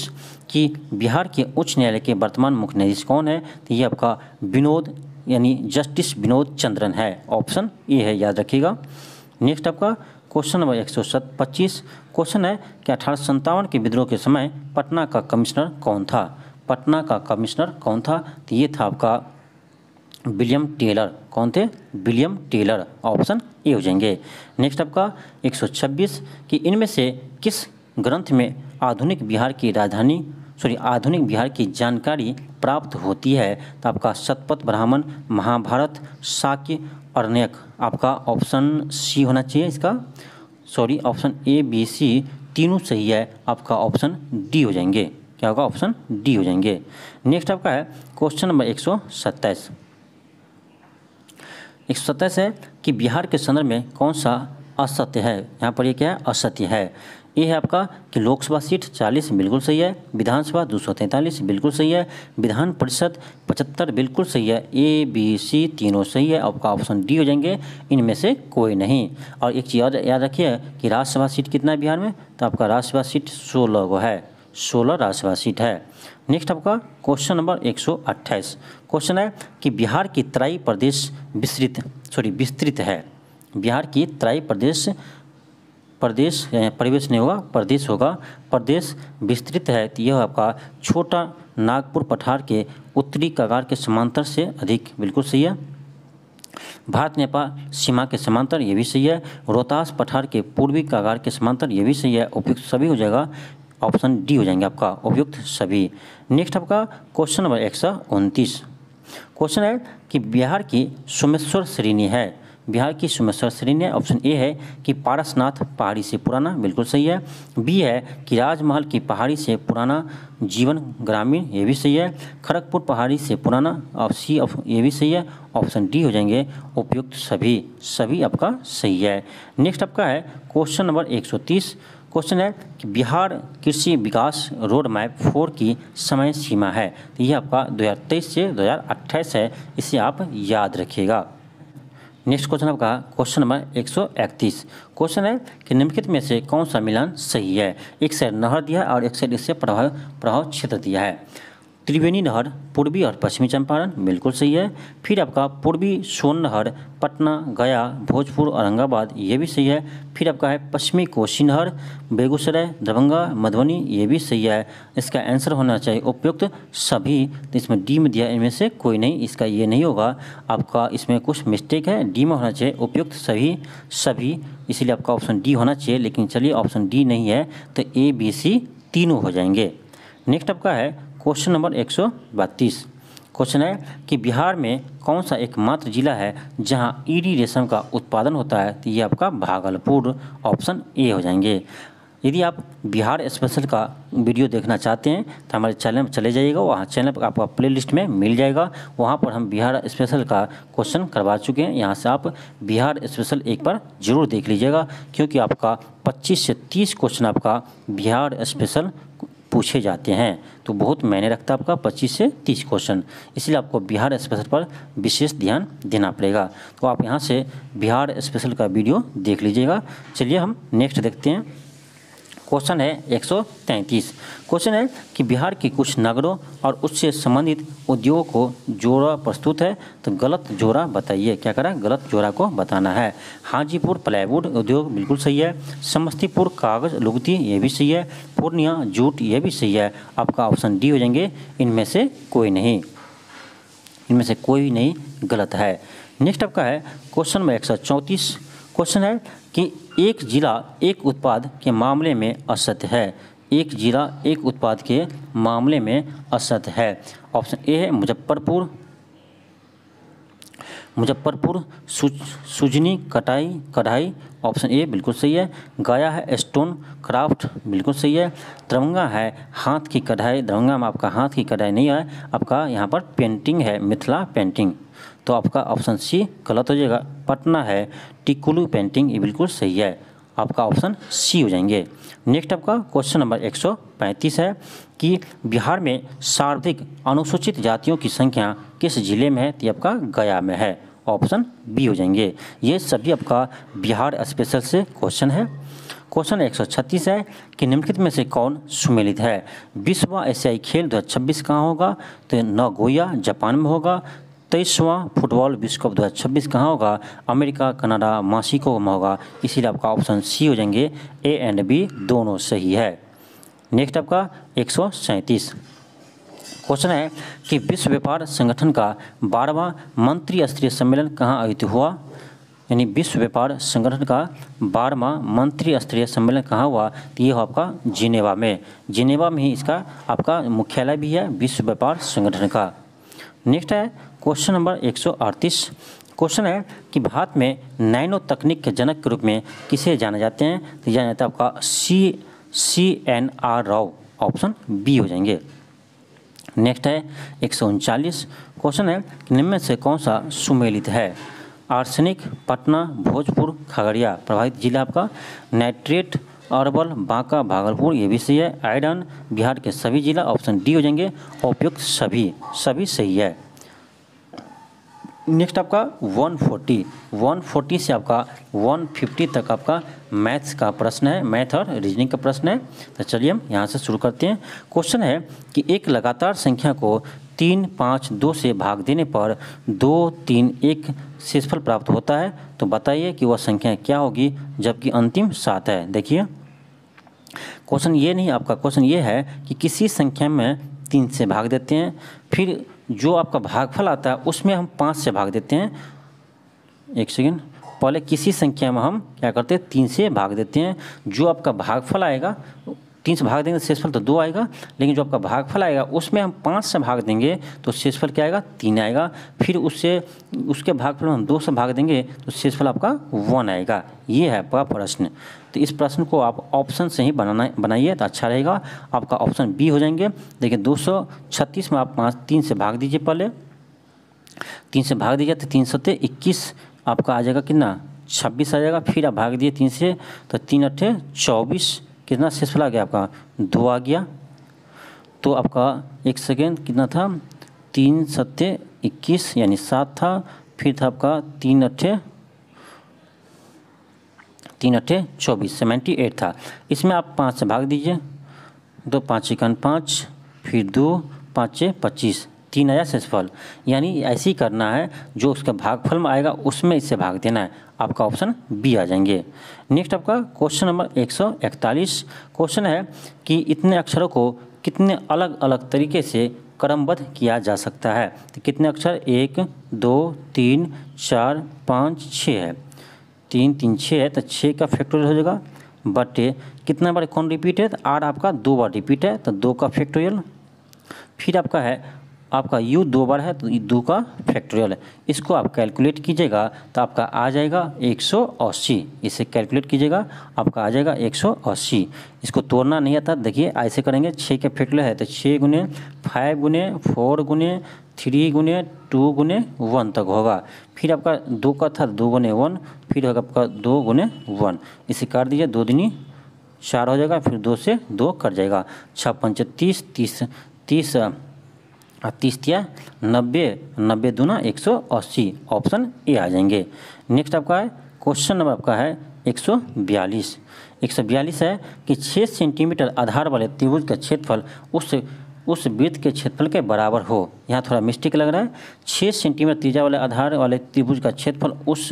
कि बिहार के उच्च न्यायालय के वर्तमान मुख्य न्यायाधीश कौन है तो ये आपका विनोद यानी जस्टिस विनोद चंद्रन है ऑप्शन ए है याद रखिएगा नेक्स्ट आपका क्वेश्चन नंबर एक सौ सत पच्चीस क्वेश्चन है कि अठारह सत्तावन के विद्रोह के समय पटना का कमिश्नर कौन था पटना का कमिश्नर कौन था तो ये था आपका विलियम टेलर कौन थे विलियम टेलर ऑप्शन ए हो जाएंगे नेक्स्ट आपका 126 कि इनमें से किस ग्रंथ में आधुनिक बिहार की राजधानी सॉरी आधुनिक बिहार की जानकारी प्राप्त होती है तो आपका शतपथ ब्राह्मण महाभारत शाक्य अर्ण्यक आपका ऑप्शन सी होना चाहिए इसका sorry option A B C तीनों सही है आपका ऑप्शन डी हो जाएंगे क्या होगा ऑप्शन डी हो जाएंगे नेक्स्ट आपका है क्वेश्चन नंबर एक सौ सत्ताईस एक सौ सत्ताईस है कि बिहार के संदर्भ में कौन सा असत्य है यहाँ पर ये क्या है असत्य है ये है आपका कि लोकसभा सीट 40 बिल्कुल सही है विधानसभा दो बिल्कुल सही है विधान परिषद 75 बिल्कुल सही है ए बी सी तीनों सही है आपका ऑप्शन डी हो जाएंगे इनमें से कोई नहीं और एक चीज़ याद रखिए कि राज्यसभा सीट कितना है बिहार में तो आपका राज्यसभा सीट सोलह को है सोलह राज्यसभा सीट है नेक्स्ट आपका क्वेश्चन नंबर एक क्वेश्चन है कि बिहार की तराई प्रदेश विस्तृत सॉरी विस्तृत है बिहार की तराई प्रदेश प्रदेश प्रवेश नहीं होगा प्रदेश होगा प्रदेश विस्तृत है तो यह आपका छोटा नागपुर पठार के उत्तरी कगार के समांतर से अधिक बिल्कुल सही है भारत नेपाल सीमा के समांतर यह भी सही है रोहतास पठार के पूर्वी कागार के समांतर यह भी सही है उपयुक्त सभी हो जाएगा ऑप्शन डी हो जाएंगे आपका उपयुक्त सभी नेक्स्ट आपका क्वेश्चन नंबर एक क्वेश्चन है कि बिहार की सोमेश्वर श्रेणी है बिहार की सुमेश्वर श्री ने ऑप्शन ए है कि पारसनाथ पहाड़ी से पुराना बिल्कुल सही है बी है कि राजमहल की पहाड़ी से पुराना जीवन ग्रामीण ये भी सही है खड़गपुर पहाड़ी से पुराना और सी ये भी सही है ऑप्शन डी हो जाएंगे उपयुक्त सभी सभी आपका सही है नेक्स्ट आपका है क्वेश्चन नंबर एक क्वेश्चन है कि बिहार कृषि विकास रोड मैप फोर की समय सीमा है तो यह आपका 2023 से 2028 है इसे आप याद रखिएगा नेक्स्ट क्वेश्चन आपका क्वेश्चन नंबर 131 क्वेश्चन है कि निम्नलिखित में से कौन सा मिलान सही है एक साइड नहर दिया है और एक साइड इससे प्रभाव प्रभाव क्षेत्र दिया है त्रिवेणी नहर पूर्वी और पश्चिमी चंपारण बिल्कुल सही है फिर आपका पूर्वी सोन नहर पटना गया भोजपुर औरंगाबाद ये भी सही है फिर आपका है पश्चिमी कोसी नहर बेगूसराय दरभंगा मधुबनी ये भी सही है इसका आंसर होना चाहिए उपयुक्त सभी तो इसमें डी में दिया इनमें से कोई नहीं इसका ये नहीं होगा आपका इसमें कुछ मिस्टेक है डी में होना चाहिए उपयुक्त सभी सभी इसलिए आपका ऑप्शन डी होना चाहिए लेकिन चलिए ऑप्शन डी नहीं है तो ए बी सी तीनों हो जाएंगे नेक्स्ट आपका है क्वेश्चन नंबर एक क्वेश्चन है कि बिहार में कौन सा एकमात्र जिला है जहां ईडी रेशम का उत्पादन होता है तो ये आपका भागलपुर ऑप्शन ए हो जाएंगे यदि आप बिहार स्पेशल का वीडियो देखना चाहते हैं तो हमारे चैनल पर चले जाइएगा वहाँ चैनल पर आपका प्लेलिस्ट में मिल जाएगा वहाँ पर हम बिहार स्पेशल का क्वेश्चन करवा चुके हैं यहाँ से आप बिहार स्पेशल एक बार जरूर देख लीजिएगा क्योंकि आपका 25 से 30 क्वेश्चन आपका बिहार स्पेशल पूछे जाते हैं तो बहुत मायने रखता है आपका पच्चीस से तीस क्वेश्चन इसलिए आपको बिहार स्पेशल पर विशेष ध्यान देना पड़ेगा तो आप यहाँ से बिहार स्पेशल का वीडियो देख लीजिएगा चलिए हम नेक्स्ट देखते हैं क्वेश्चन है 133 क्वेश्चन है कि बिहार के कुछ नगरों और उससे संबंधित उद्योगों को जोड़ा प्रस्तुत है तो गलत जोड़ा बताइए क्या करा गलत जोड़ा को बताना है हाजीपुर प्लाईवुड उद्योग बिल्कुल सही है समस्तीपुर कागज लुगती ये भी सही है पूर्णिया जूट ये भी सही है आपका ऑप्शन डी हो जाएंगे इनमें से कोई नहीं इनमें से कोई नहीं गलत है नेक्स्ट आपका है क्वेश्चन नंबर एक क्वेश्चन है कि एक जिला एक उत्पाद के मामले में असत्य है एक जिला एक उत्पाद के मामले में असत्य है ऑप्शन ए है मुजफ्फरपुर मुजफ्फरपुर सुजनी कटाई कढ़ाई ऑप्शन ए बिल्कुल सही है गया है स्टोन क्राफ्ट बिल्कुल सही है दरभंगा है हाथ की कढ़ाई दरभंगा में आपका हाथ की कढ़ाई नहीं है आपका यहाँ पर पेंटिंग है मिथिला पेंटिंग तो आपका ऑप्शन सी गलत हो जाएगा पटना है टिकुलू पेंटिंग ये बिल्कुल सही है आपका ऑप्शन सी हो जाएंगे नेक्स्ट आपका क्वेश्चन नंबर 135 है कि बिहार में सर्वाधिक अनुसूचित जातियों की संख्या किस जिले में है तो आपका गया में है ऑप्शन बी हो जाएंगे ये सभी आपका बिहार स्पेशल से क्वेश्चन है क्वेश्चन 136 है कि निम्नलिखित में से कौन सुमेलित है विश्व एशियाई खेल 2026 कहाँ होगा तो नगोया जापान में होगा तेईसवां फुटबॉल विश्व कप दो हज़ार छब्बीस कहाँ होगा अमेरिका कनाडा मासिको में होगा इसीलिए आपका ऑप्शन सी हो जाएंगे ए एंड बी दोनों सही है नेक्स्ट आपका एक सौ सैंतीस क्वेश्चन है कि विश्व व्यापार संगठन का बारहवां मंत्री स्तरीय सम्मेलन कहाँ आयोजित हुआ यानी विश्व व्यापार संगठन का बारहवा मंत्री स्तरीय सम्मेलन कहाँ हुआ तो ये हो आपका जिनेवा में जिनेवा में ही इसका आपका मुख्यालय भी है विश्व व्यापार संगठन का नेक्स्ट है क्वेश्चन नंबर 138 क्वेश्चन है कि भारत में नैनो तकनीक के जनक के रूप में किसे जाने जाते हैं तो जाना जाता है आपका C C N R Rao option B हो जाएंगे नेक्स्ट है एक क्वेश्चन है कि निम्न से कौन सा सुमेलित है आर्सेनिक पटना भोजपुर खगड़िया प्रभावित जिला आपका नाइट्रेट अरबल बांका भागलपुर ये भी सही है आयरन बिहार के सभी जिला ऑप्शन डी हो जाएंगे उपयुक्त सभी सभी सही है नेक्स्ट आपका 140 140 से आपका 150 तक आपका मैथ्स का प्रश्न है मैथ और रीजनिंग का प्रश्न है तो चलिए हम यहाँ से शुरू करते हैं क्वेश्चन है कि एक लगातार संख्या को तीन पाँच दो से भाग देने पर दो तीन एक शेषफल प्राप्त होता है तो बताइए कि वह संख्या क्या होगी जबकि अंतिम सात है देखिए क्वेश्चन ये नहीं आपका क्वेश्चन ये है कि किसी संख्या में तीन से भाग देते हैं फिर जो आपका भागफल आता है उसमें हम पाँच से भाग देते हैं एक सेकेंड पहले किसी संख्या में हम क्या करते हैं तीन से भाग देते हैं जो आपका भागफल आएगा तीन से भाग देंगे तो शेषफल तो दो आएगा लेकिन जो आपका भागफल आएगा उसमें हम पाँच से भाग देंगे तो शेषफल क्या आएगा तीन आएगा फिर उससे उसके भागफल में हम दो से भाग देंगे तो शेषफल आपका वन आएगा ये है आपका प्रश्न तो इस प्रश्न को आप ऑप्शन से ही बनाना बनाइए तो अच्छा रहेगा आपका ऑप्शन बी हो जाएंगे देखिए दो में आप पाँच तीन से भाग दीजिए पहले तीन से भाग दीजिए तो तीन सत्ते इक्कीस आपका आ जाएगा कितना छब्बीस आ जाएगा फिर आप भाग दिए तीन से तो तीन अट्ठे चौबीस कितना शेषफल आ गया आपका दो आ गया तो आपका एक सेकेंड कितना था तीन सत्य इक्कीस यानी सात था फिर था आपका तीन अट्ठे तीन अट्ठे चौबीस सेवेंटी एट था इसमें आप पाँच से भाग दीजिए दो पाँच इकन पाँच फिर दो पाँच छः पच्चीस तीन आया शेषफल यानी ऐसे ही करना है जो उसका भागफल में आएगा उसमें इससे भाग देना है आपका ऑप्शन बी आ जाएंगे नेक्स्ट आपका क्वेश्चन नंबर इकतालीस क्वेश्चन है कि इतने अक्षरों को कितने अलग अलग तरीके से क्रमबद्ध किया जा सकता है तो कितने अक्षर एक दो तीन चार पाँच छः है तीन तीन छः है तो छः का फैक्टोरियल हो जाएगा बटे कितना बार कौन रिपीट है तो आर आपका दो बार रिपीट है तो दो का फैक्टोरियल फिर आपका है आपका यू दो बार है तो दो का फैक्टोरियल है इसको आप कैलकुलेट कीजिएगा तो आपका आ जाएगा एक इसे कैलकुलेट कीजिएगा आपका आ जाएगा एक इसको तोड़ना नहीं आता देखिए ऐसे करेंगे छः का फैक्टोरियल है तो छः गुने फाइव गुने फोर गुने थ्री गुने टू गुने वन तक होगा फिर आपका दो का था दो गुने वन फिर होगा आपका दो गुने वन इसे काट दीजिए दो दिनी चार हो जाएगा फिर दो से दो कट जाएगा छः पंच तीस तीस तीस तीस या नब्बे नब्बे दूना एक सौ अस्सी ऑप्शन ए आ जाएंगे नेक्स्ट आपका है क्वेश्चन नंबर आपका है एक सौ बयालीस एक सौ बयालीस है कि छः सेंटीमीटर आधार वाले त्रिभुज का क्षेत्रफल उस उस वृत्त के क्षेत्रफल के बराबर हो यहाँ थोड़ा मिस्टेक लग रहा है छः सेंटीमीटर तीजा वाले आधार वाले त्रिभुज का क्षेत्रफल उस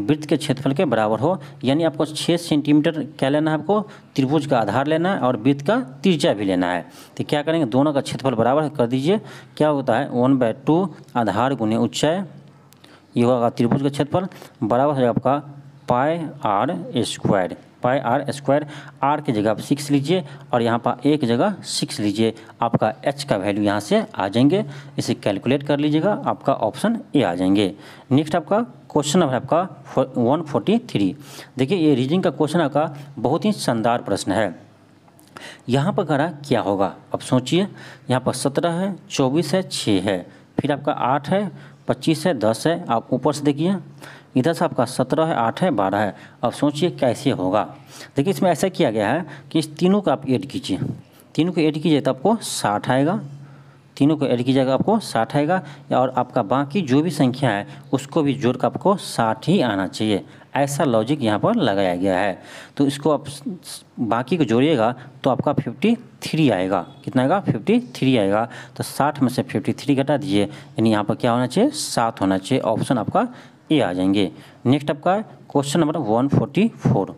वृत्त के क्षेत्रफल के बराबर हो यानी आपको छः सेंटीमीटर क्या लेना है आपको त्रिभुज का आधार लेना है और वृत्त का त्रिज्या भी लेना है तो क्या करेंगे दोनों का क्षेत्रफल बराबर कर दीजिए क्या होता है वन बाय टू आधार गुने उच्चाय ये होगा त्रिभुज का क्षेत्रफल बराबर है आपका pi R square pi R square R की जगह आप सिक्स लीजिए और यहाँ पर एक जगह सिक्स लीजिए आपका एच का वैल्यू यहाँ से आ जाएंगे इसे कैलकुलेट कर लीजिएगा आपका ऑप्शन ए आ जाएंगे नेक्स्ट आपका क्वेश्चन नंबर आपका वन फोर्टी थ्री देखिए ये रीजनिंग का क्वेश्चन आपका बहुत ही शानदार प्रश्न है यहाँ पर करा क्या होगा अब सोचिए यहाँ पर सत्रह है चौबीस है छः है फिर आपका आठ है पच्चीस है दस है आप ऊपर से देखिए इधर से आपका सत्रह है आठ है बारह है अब सोचिए कैसे होगा देखिए इसमें ऐसा किया गया है कि इस तीनों का आप ऐड कीजिए तीनों को ऐड कीजिए तो आपको साठ आएगा तीनों को ऐड कीजिएगा तो आपको साठ आएगा और आपका बाकी जो भी संख्या है उसको भी जोड़ कर आपको साठ ही आना चाहिए ऐसा लॉजिक यहाँ पर लगाया गया है तो इसको आप बाकी को जोड़िएगा तो आपका फिफ्टी थ्री आएगा कितना आएगा फिफ्टी थ्री आएगा तो साठ में से फिफ्टी थ्री घटा दीजिए यानी यहाँ पर क्या होना चाहिए सात होना चाहिए ऑप्शन आपका ये आ जाएंगे नेक्स्ट आपका question number one forty four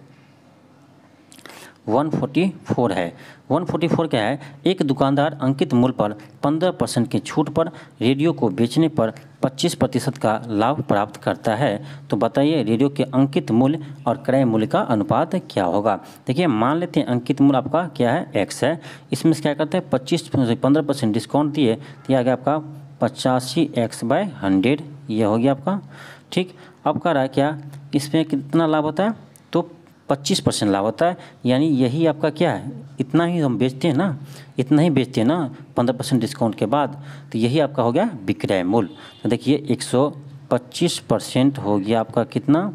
one forty four है वन फोर्टी फोर क्या है एक दुकानदार अंकित मूल पर पंद्रह परसेंट की छूट पर रेडियो को बेचने पर पच्चीस प्रतिशत का लाभ प्राप्त करता है तो बताइए रेडियो के अंकित मूल्य और क्रय मूल्य का अनुपात क्या होगा देखिए मान लेते हैं अंकित मूल्य आपका क्या है एक्स है इसमें से क्या करते हैं पच्चीस पंद्रह परसेंट डिस्काउंट दिए तो यह आ गया आपका पचासी एक्स बाय हंड्रेड यह हो गया आपका ठीक अब कह रहा है क्या इसमें कितना लाभ होता है तो 25 परसेंट लाभ होता है यानी यही आपका क्या है इतना ही हम बेचते हैं ना इतना ही बेचते हैं ना 15 परसेंट डिस्काउंट के बाद तो यही आपका हो गया विक्रय मूल्य तो देखिए 125 परसेंट हो गया आपका कितना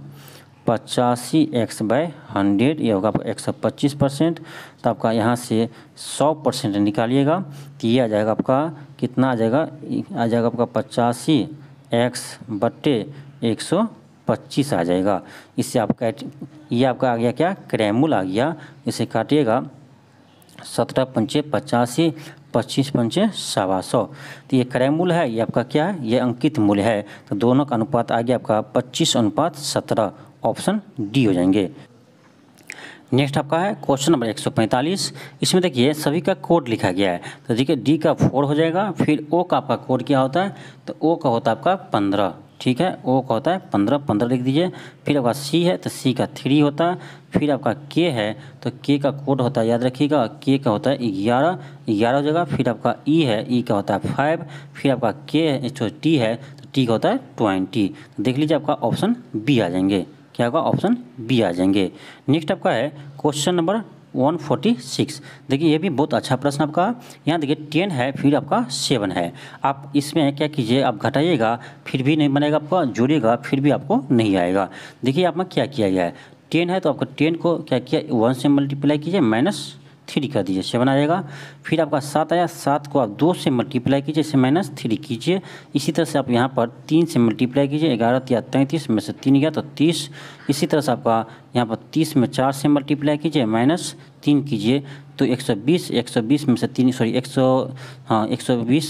पचासी एक्स बाय हंड्रेड ये होगा आपका एक सौ पच्चीस परसेंट तो आपका यहाँ से सौ परसेंट निकालिएगा तो ये आ जाएगा आपका कितना आ जाएगा आ जाएगा आपका पचासी एक्स बट्टे एक सौ पच्चीस आ जाएगा इससे आपका ये आपका आ गया क्या क्रैमुल आ गया इसे काटिएगा सत्रह पंचे पचासी पच्चीस पंचे सवा सौ तो ये क्रैमुल है ये आपका क्या है ये अंकित मूल्य है तो दोनों का अनुपात आ गया आपका पच्चीस अनुपात सत्रह ऑप्शन डी हो जाएंगे नेक्स्ट आपका है क्वेश्चन नंबर 145 इसमें देखिए सभी का कोड लिखा गया है तो देखिए डी का फोर हो जाएगा फिर ओ का आपका कोड क्या होता है तो ओ का होता है आपका पंद्रह ठीक है ओ का होता है पंद्रह पंद्रह लिख दीजिए फिर आपका सी है तो सी का थ्री होता है फिर आपका के है तो के का कोड होता है याद रखिएगा के का होता है ग्यारह ग्यारह हो जाएगा फिर आपका ई e है ई e का होता है फाइव फिर आपका के जो टी है तो टी का होता है ट्वेंटी तो देख लीजिए आपका ऑप्शन बी आ जाएंगे क्या होगा ऑप्शन बी आ जाएंगे नेक्स्ट आपका है क्वेश्चन नंबर 146 देखिए ये भी बहुत अच्छा प्रश्न आपका यहाँ देखिए टेन है फिर आपका सेवन है आप इसमें क्या कीजिए आप घटाइएगा फिर भी नहीं बनेगा आपका जोड़िएगा फिर भी आपको नहीं आएगा देखिए आपने क्या किया गया है टेन है तो आपको टेन को क्या किया वन से मल्टीप्लाई कीजिए माइनस थ्री कर दीजिए सेवन आएगा फिर आपका सात आया सात को आप दो से मल्टीप्लाई कीजिए इसे माइनस थ्री कीजिए इसी तरह से आप यहाँ पर तीन से मल्टीप्लाई कीजिए ग्यारह या तैंतीस में से तीन गया तो तीस इसी तरह से आपका यहाँ पर तीस में चार से मल्टीप्लाई कीजिए माइनस तीन कीजिए तो 120 120 में से तीन सॉरी 100 हाँ 120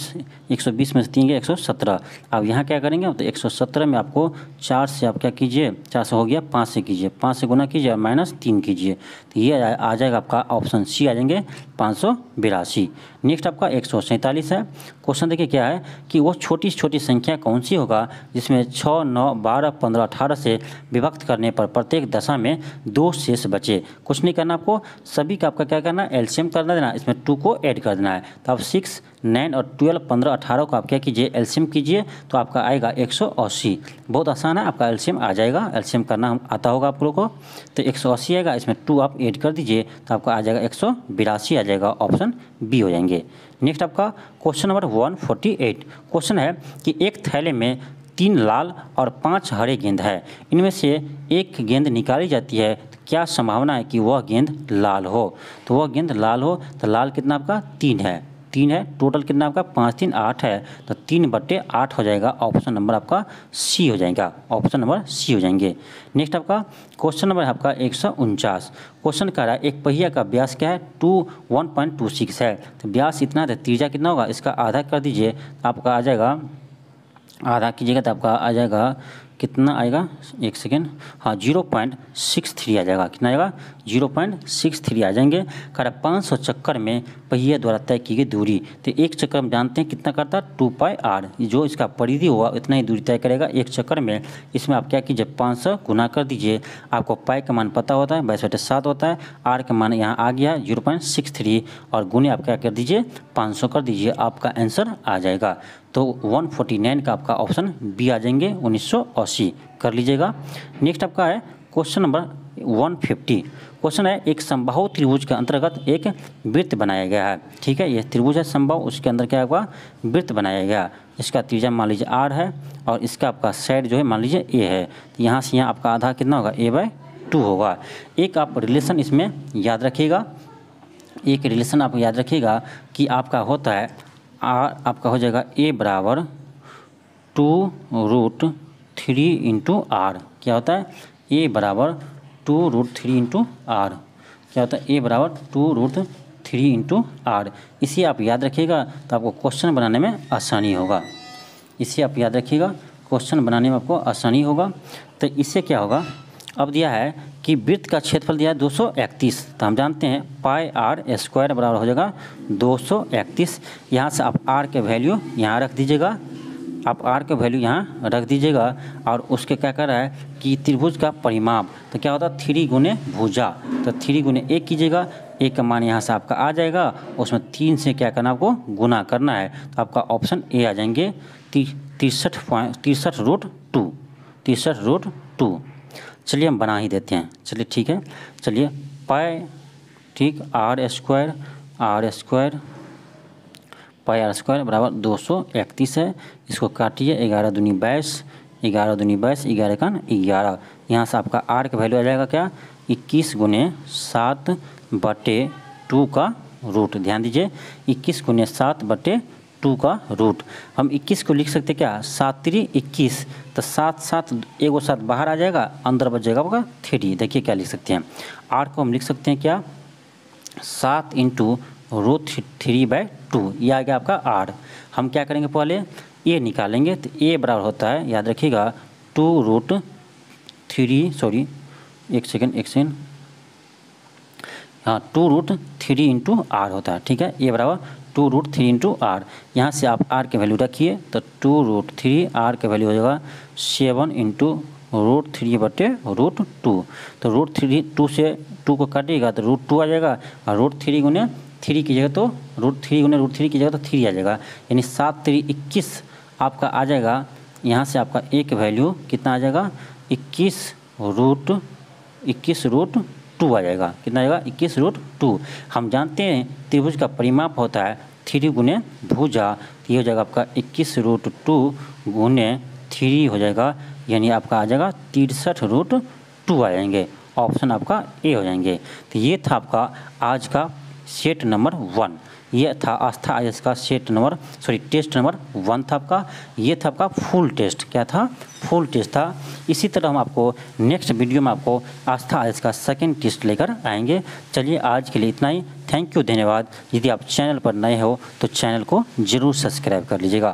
120 में से तीन गया 117 अब यहाँ क्या करेंगे तो 117 में आपको चार से आप क्या कीजिए चार से हो गया पाँच से कीजिए पाँच से गुना कीजिए और माइनस तीन कीजिए तो ये आ जाएगा आपका ऑप्शन सी आ जाएंगे पाँच सौ बिरासी नेक्स्ट आपका एक सौ सैंतालीस है क्वेश्चन देखिए क्या है कि वो छोटी छोटी संख्या कौन सी होगा जिसमें छः नौ बारह पंद्रह अठारह से विभक्त करने पर प्रत्येक दशा में दो शेष बचे कुछ नहीं करना आपको सभी का आपका क्या करना एल्शियम करना देना इसमें टू को ऐड कर देना है तो आप सिक्स नाइन और ट्वेल्व पंद्रह अठारह को आप क्या कीजिए एल्शियम कीजिए तो आपका आएगा एक सौ अस्सी बहुत आसान है आपका एल्शियम आ जाएगा एल्शियम करना आता होगा आप लोग को तो एक सौ अस्सी आएगा इसमें टू आप एड कर दीजिए तो आपका आ जाएगा एक सौ बिरासी आ जाएगा ऑप्शन बी हो जाएंगे नेक्स्ट आपका question number one forty eight question है कि एक थैले में तीन लाल और पांच हरे गेंद है इनमें से एक गेंद निकाली जाती है तो क्या संभावना है कि वह गेंद लाल हो तो वह गेंद लाल हो तो लाल कितना आपका तीन है तीन है टोटल कितना आपका पाँच तीन आठ है तो तीन बट्टे आठ हो जाएगा ऑप्शन नंबर आपका सी हो जाएगा ऑप्शन नंबर सी हो जाएंगे नेक्स्ट आपका क्वेश्चन नंबर है आपका एक सौ उनचास क्वेश्चन कह रहा है एक पहिया का ब्यास क्या है two one point two six है तो ब्यास इतना है तीजा तो कितना होगा इसका आधा कर दीजिए आपका आ जाएगा आधा कीजिएगा तो आपका आ जाएगा कितना आएगा एक सेकेंड हाँ जीरो पॉइंट सिक्स थ्री आ जाएगा कितना आएगा जीरो पॉइंट सिक्स थ्री आ जाएंगे करा पाँच सौ चक्कर में पहिए द्वारा तय की गई दूरी तो एक चक्कर हम जानते हैं कितना करता है टू पाई आर जो इसका परिधि हुआ उतना ही दूरी तय करेगा एक चक्कर में इसमें आप क्या कीजिए पाँच सौ गुना कर दीजिए आपको पाई का मान पता होता है बाईस बटे सात होता है आर का मान यहाँ आ गया जीरो पॉइंट सिक्स थ्री और गुने आप क्या कर दीजिए पाँच सौ कर दीजिए आपका आंसर आ जाएगा तो 149 का आपका ऑप्शन बी आ जाएंगे उन्नीस कर लीजिएगा नेक्स्ट आपका है क्वेश्चन नंबर 150 क्वेश्चन है एक संभाव त्रिभुज के अंतर्गत एक वृत्त बनाया गया है ठीक है यह त्रिभुज है संभव उसके अंदर क्या होगा वृत्त बनाया गया इसका त्रिजा मान लीजिए आर है और इसका आपका साइड जो है मान लीजिए ए है तो यहाँ से यहाँ आपका आधा कितना होगा ए बाय टू होगा एक आप रिलेशन इसमें याद रखिएगा एक रिलेशन आप याद रखिएगा कि आपका होता है आर आपका हो जाएगा ए बराबर two root three into R क्या होता है ए बराबर two root three into R क्या होता है ए बराबर two root three into R इसे आप याद रखिएगा तो आपको क्वेश्चन बनाने में आसानी होगा इसे आप याद रखिएगा क्वेश्चन बनाने में आपको आसानी होगा तो इससे क्या होगा अब दिया है कि वृत्त का क्षेत्रफल दिया है दो तो हम जानते हैं पाई आर स्क्वायर बराबर हो जाएगा दो सौ यहाँ से आप आर के वैल्यू यहाँ रख दीजिएगा आप आर का वैल्यू यहाँ रख दीजिएगा और उसके क्या कर रहा है कि त्रिभुज का परिमाप तो क्या होता है थ्री गुने भुजा तो थ्री गुने एक कीजिएगा एक का मान यहाँ से आपका आ जाएगा उसमें तीन से क्या करना आपको गुना करना है तो आपका ऑप्शन ए आ जाएंगे तिरसठ पॉइंट तिरसठ रूट टू तिरसठ रूट टू चलिए हम बना ही देते हैं चलिए ठीक है चलिए पाए ठीक R square R square pi R square बराबर दो सौ इकतीस है इसको काटिए ग्यारह दूनी बाईस ग्यारह दूनी बाईस ग्यारह का ग्यारह यहाँ से आपका आर का वैल्यू आ जाएगा क्या इक्कीस गुने सात बटे टू का रूट ध्यान दीजिए इक्कीस गुने सात बटे टू का रूट हम इक्कीस को लिख सकते क्या सात त्री इक्कीस तो सात सात एगो सात बाहर आ जाएगा अंदर बच जाएगा होगा थ्री देखिए क्या लिख सकते हैं आठ को हम लिख सकते हैं क्या सात into root three by two ये आ गया आपका आर हम क्या करेंगे पहले ए निकालेंगे तो ए बराबर होता है याद रखिएगा टू रूट थ्री सॉरी एक सेकेंड एक सेकेंड हाँ two root three into R होता है ठीक है ए बराबर two root three into R यहाँ से आप आर के वैल्यू रखिए तो टू रूट थ्री आर का वैल्यू हो जाएगा सेवन इंटू रूट थ्री बटे रूट टू तो रूट थ्री टू से टू को काटेगा तो रूट टू आ जाएगा और रूट थ्री गुने थ्री की जगह तो रूट थ्री गुने रूट थ्री की जगह तो थ्री आ जाएगा यानी सात थ्री इक्कीस आपका आ जाएगा यहाँ से आपका एक वैल्यू कितना आ जाएगा इक्कीस रूट इक्कीस रूट टू आ जाएगा कितना आएगा इक्कीस रूट टू हम जानते हैं त्रिभुज का परिमाप होता है थ्री गुने भुजा ये हो जाएगा आपका इक्कीस रूट टू गुने थ्री हो जाएगा यानी आपका आ जाएगा तिरसठ रूट टू आ जाएंगे ऑप्शन आपका ए हो जाएंगे तो ये था आपका आज का सेट नंबर वन ये था आस्था आज का set number sorry test number one था आपका ये था आपका फुल टेस्ट क्या था फुल टेस्ट था इसी तरह हम आपको नेक्स्ट वीडियो में आपको आस्था आज का सेकेंड टेस्ट लेकर आएंगे चलिए आज के लिए इतना ही थैंक यू धन्यवाद यदि आप चैनल पर नए हो तो चैनल को ज़रूर सब्सक्राइब कर लीजिएगा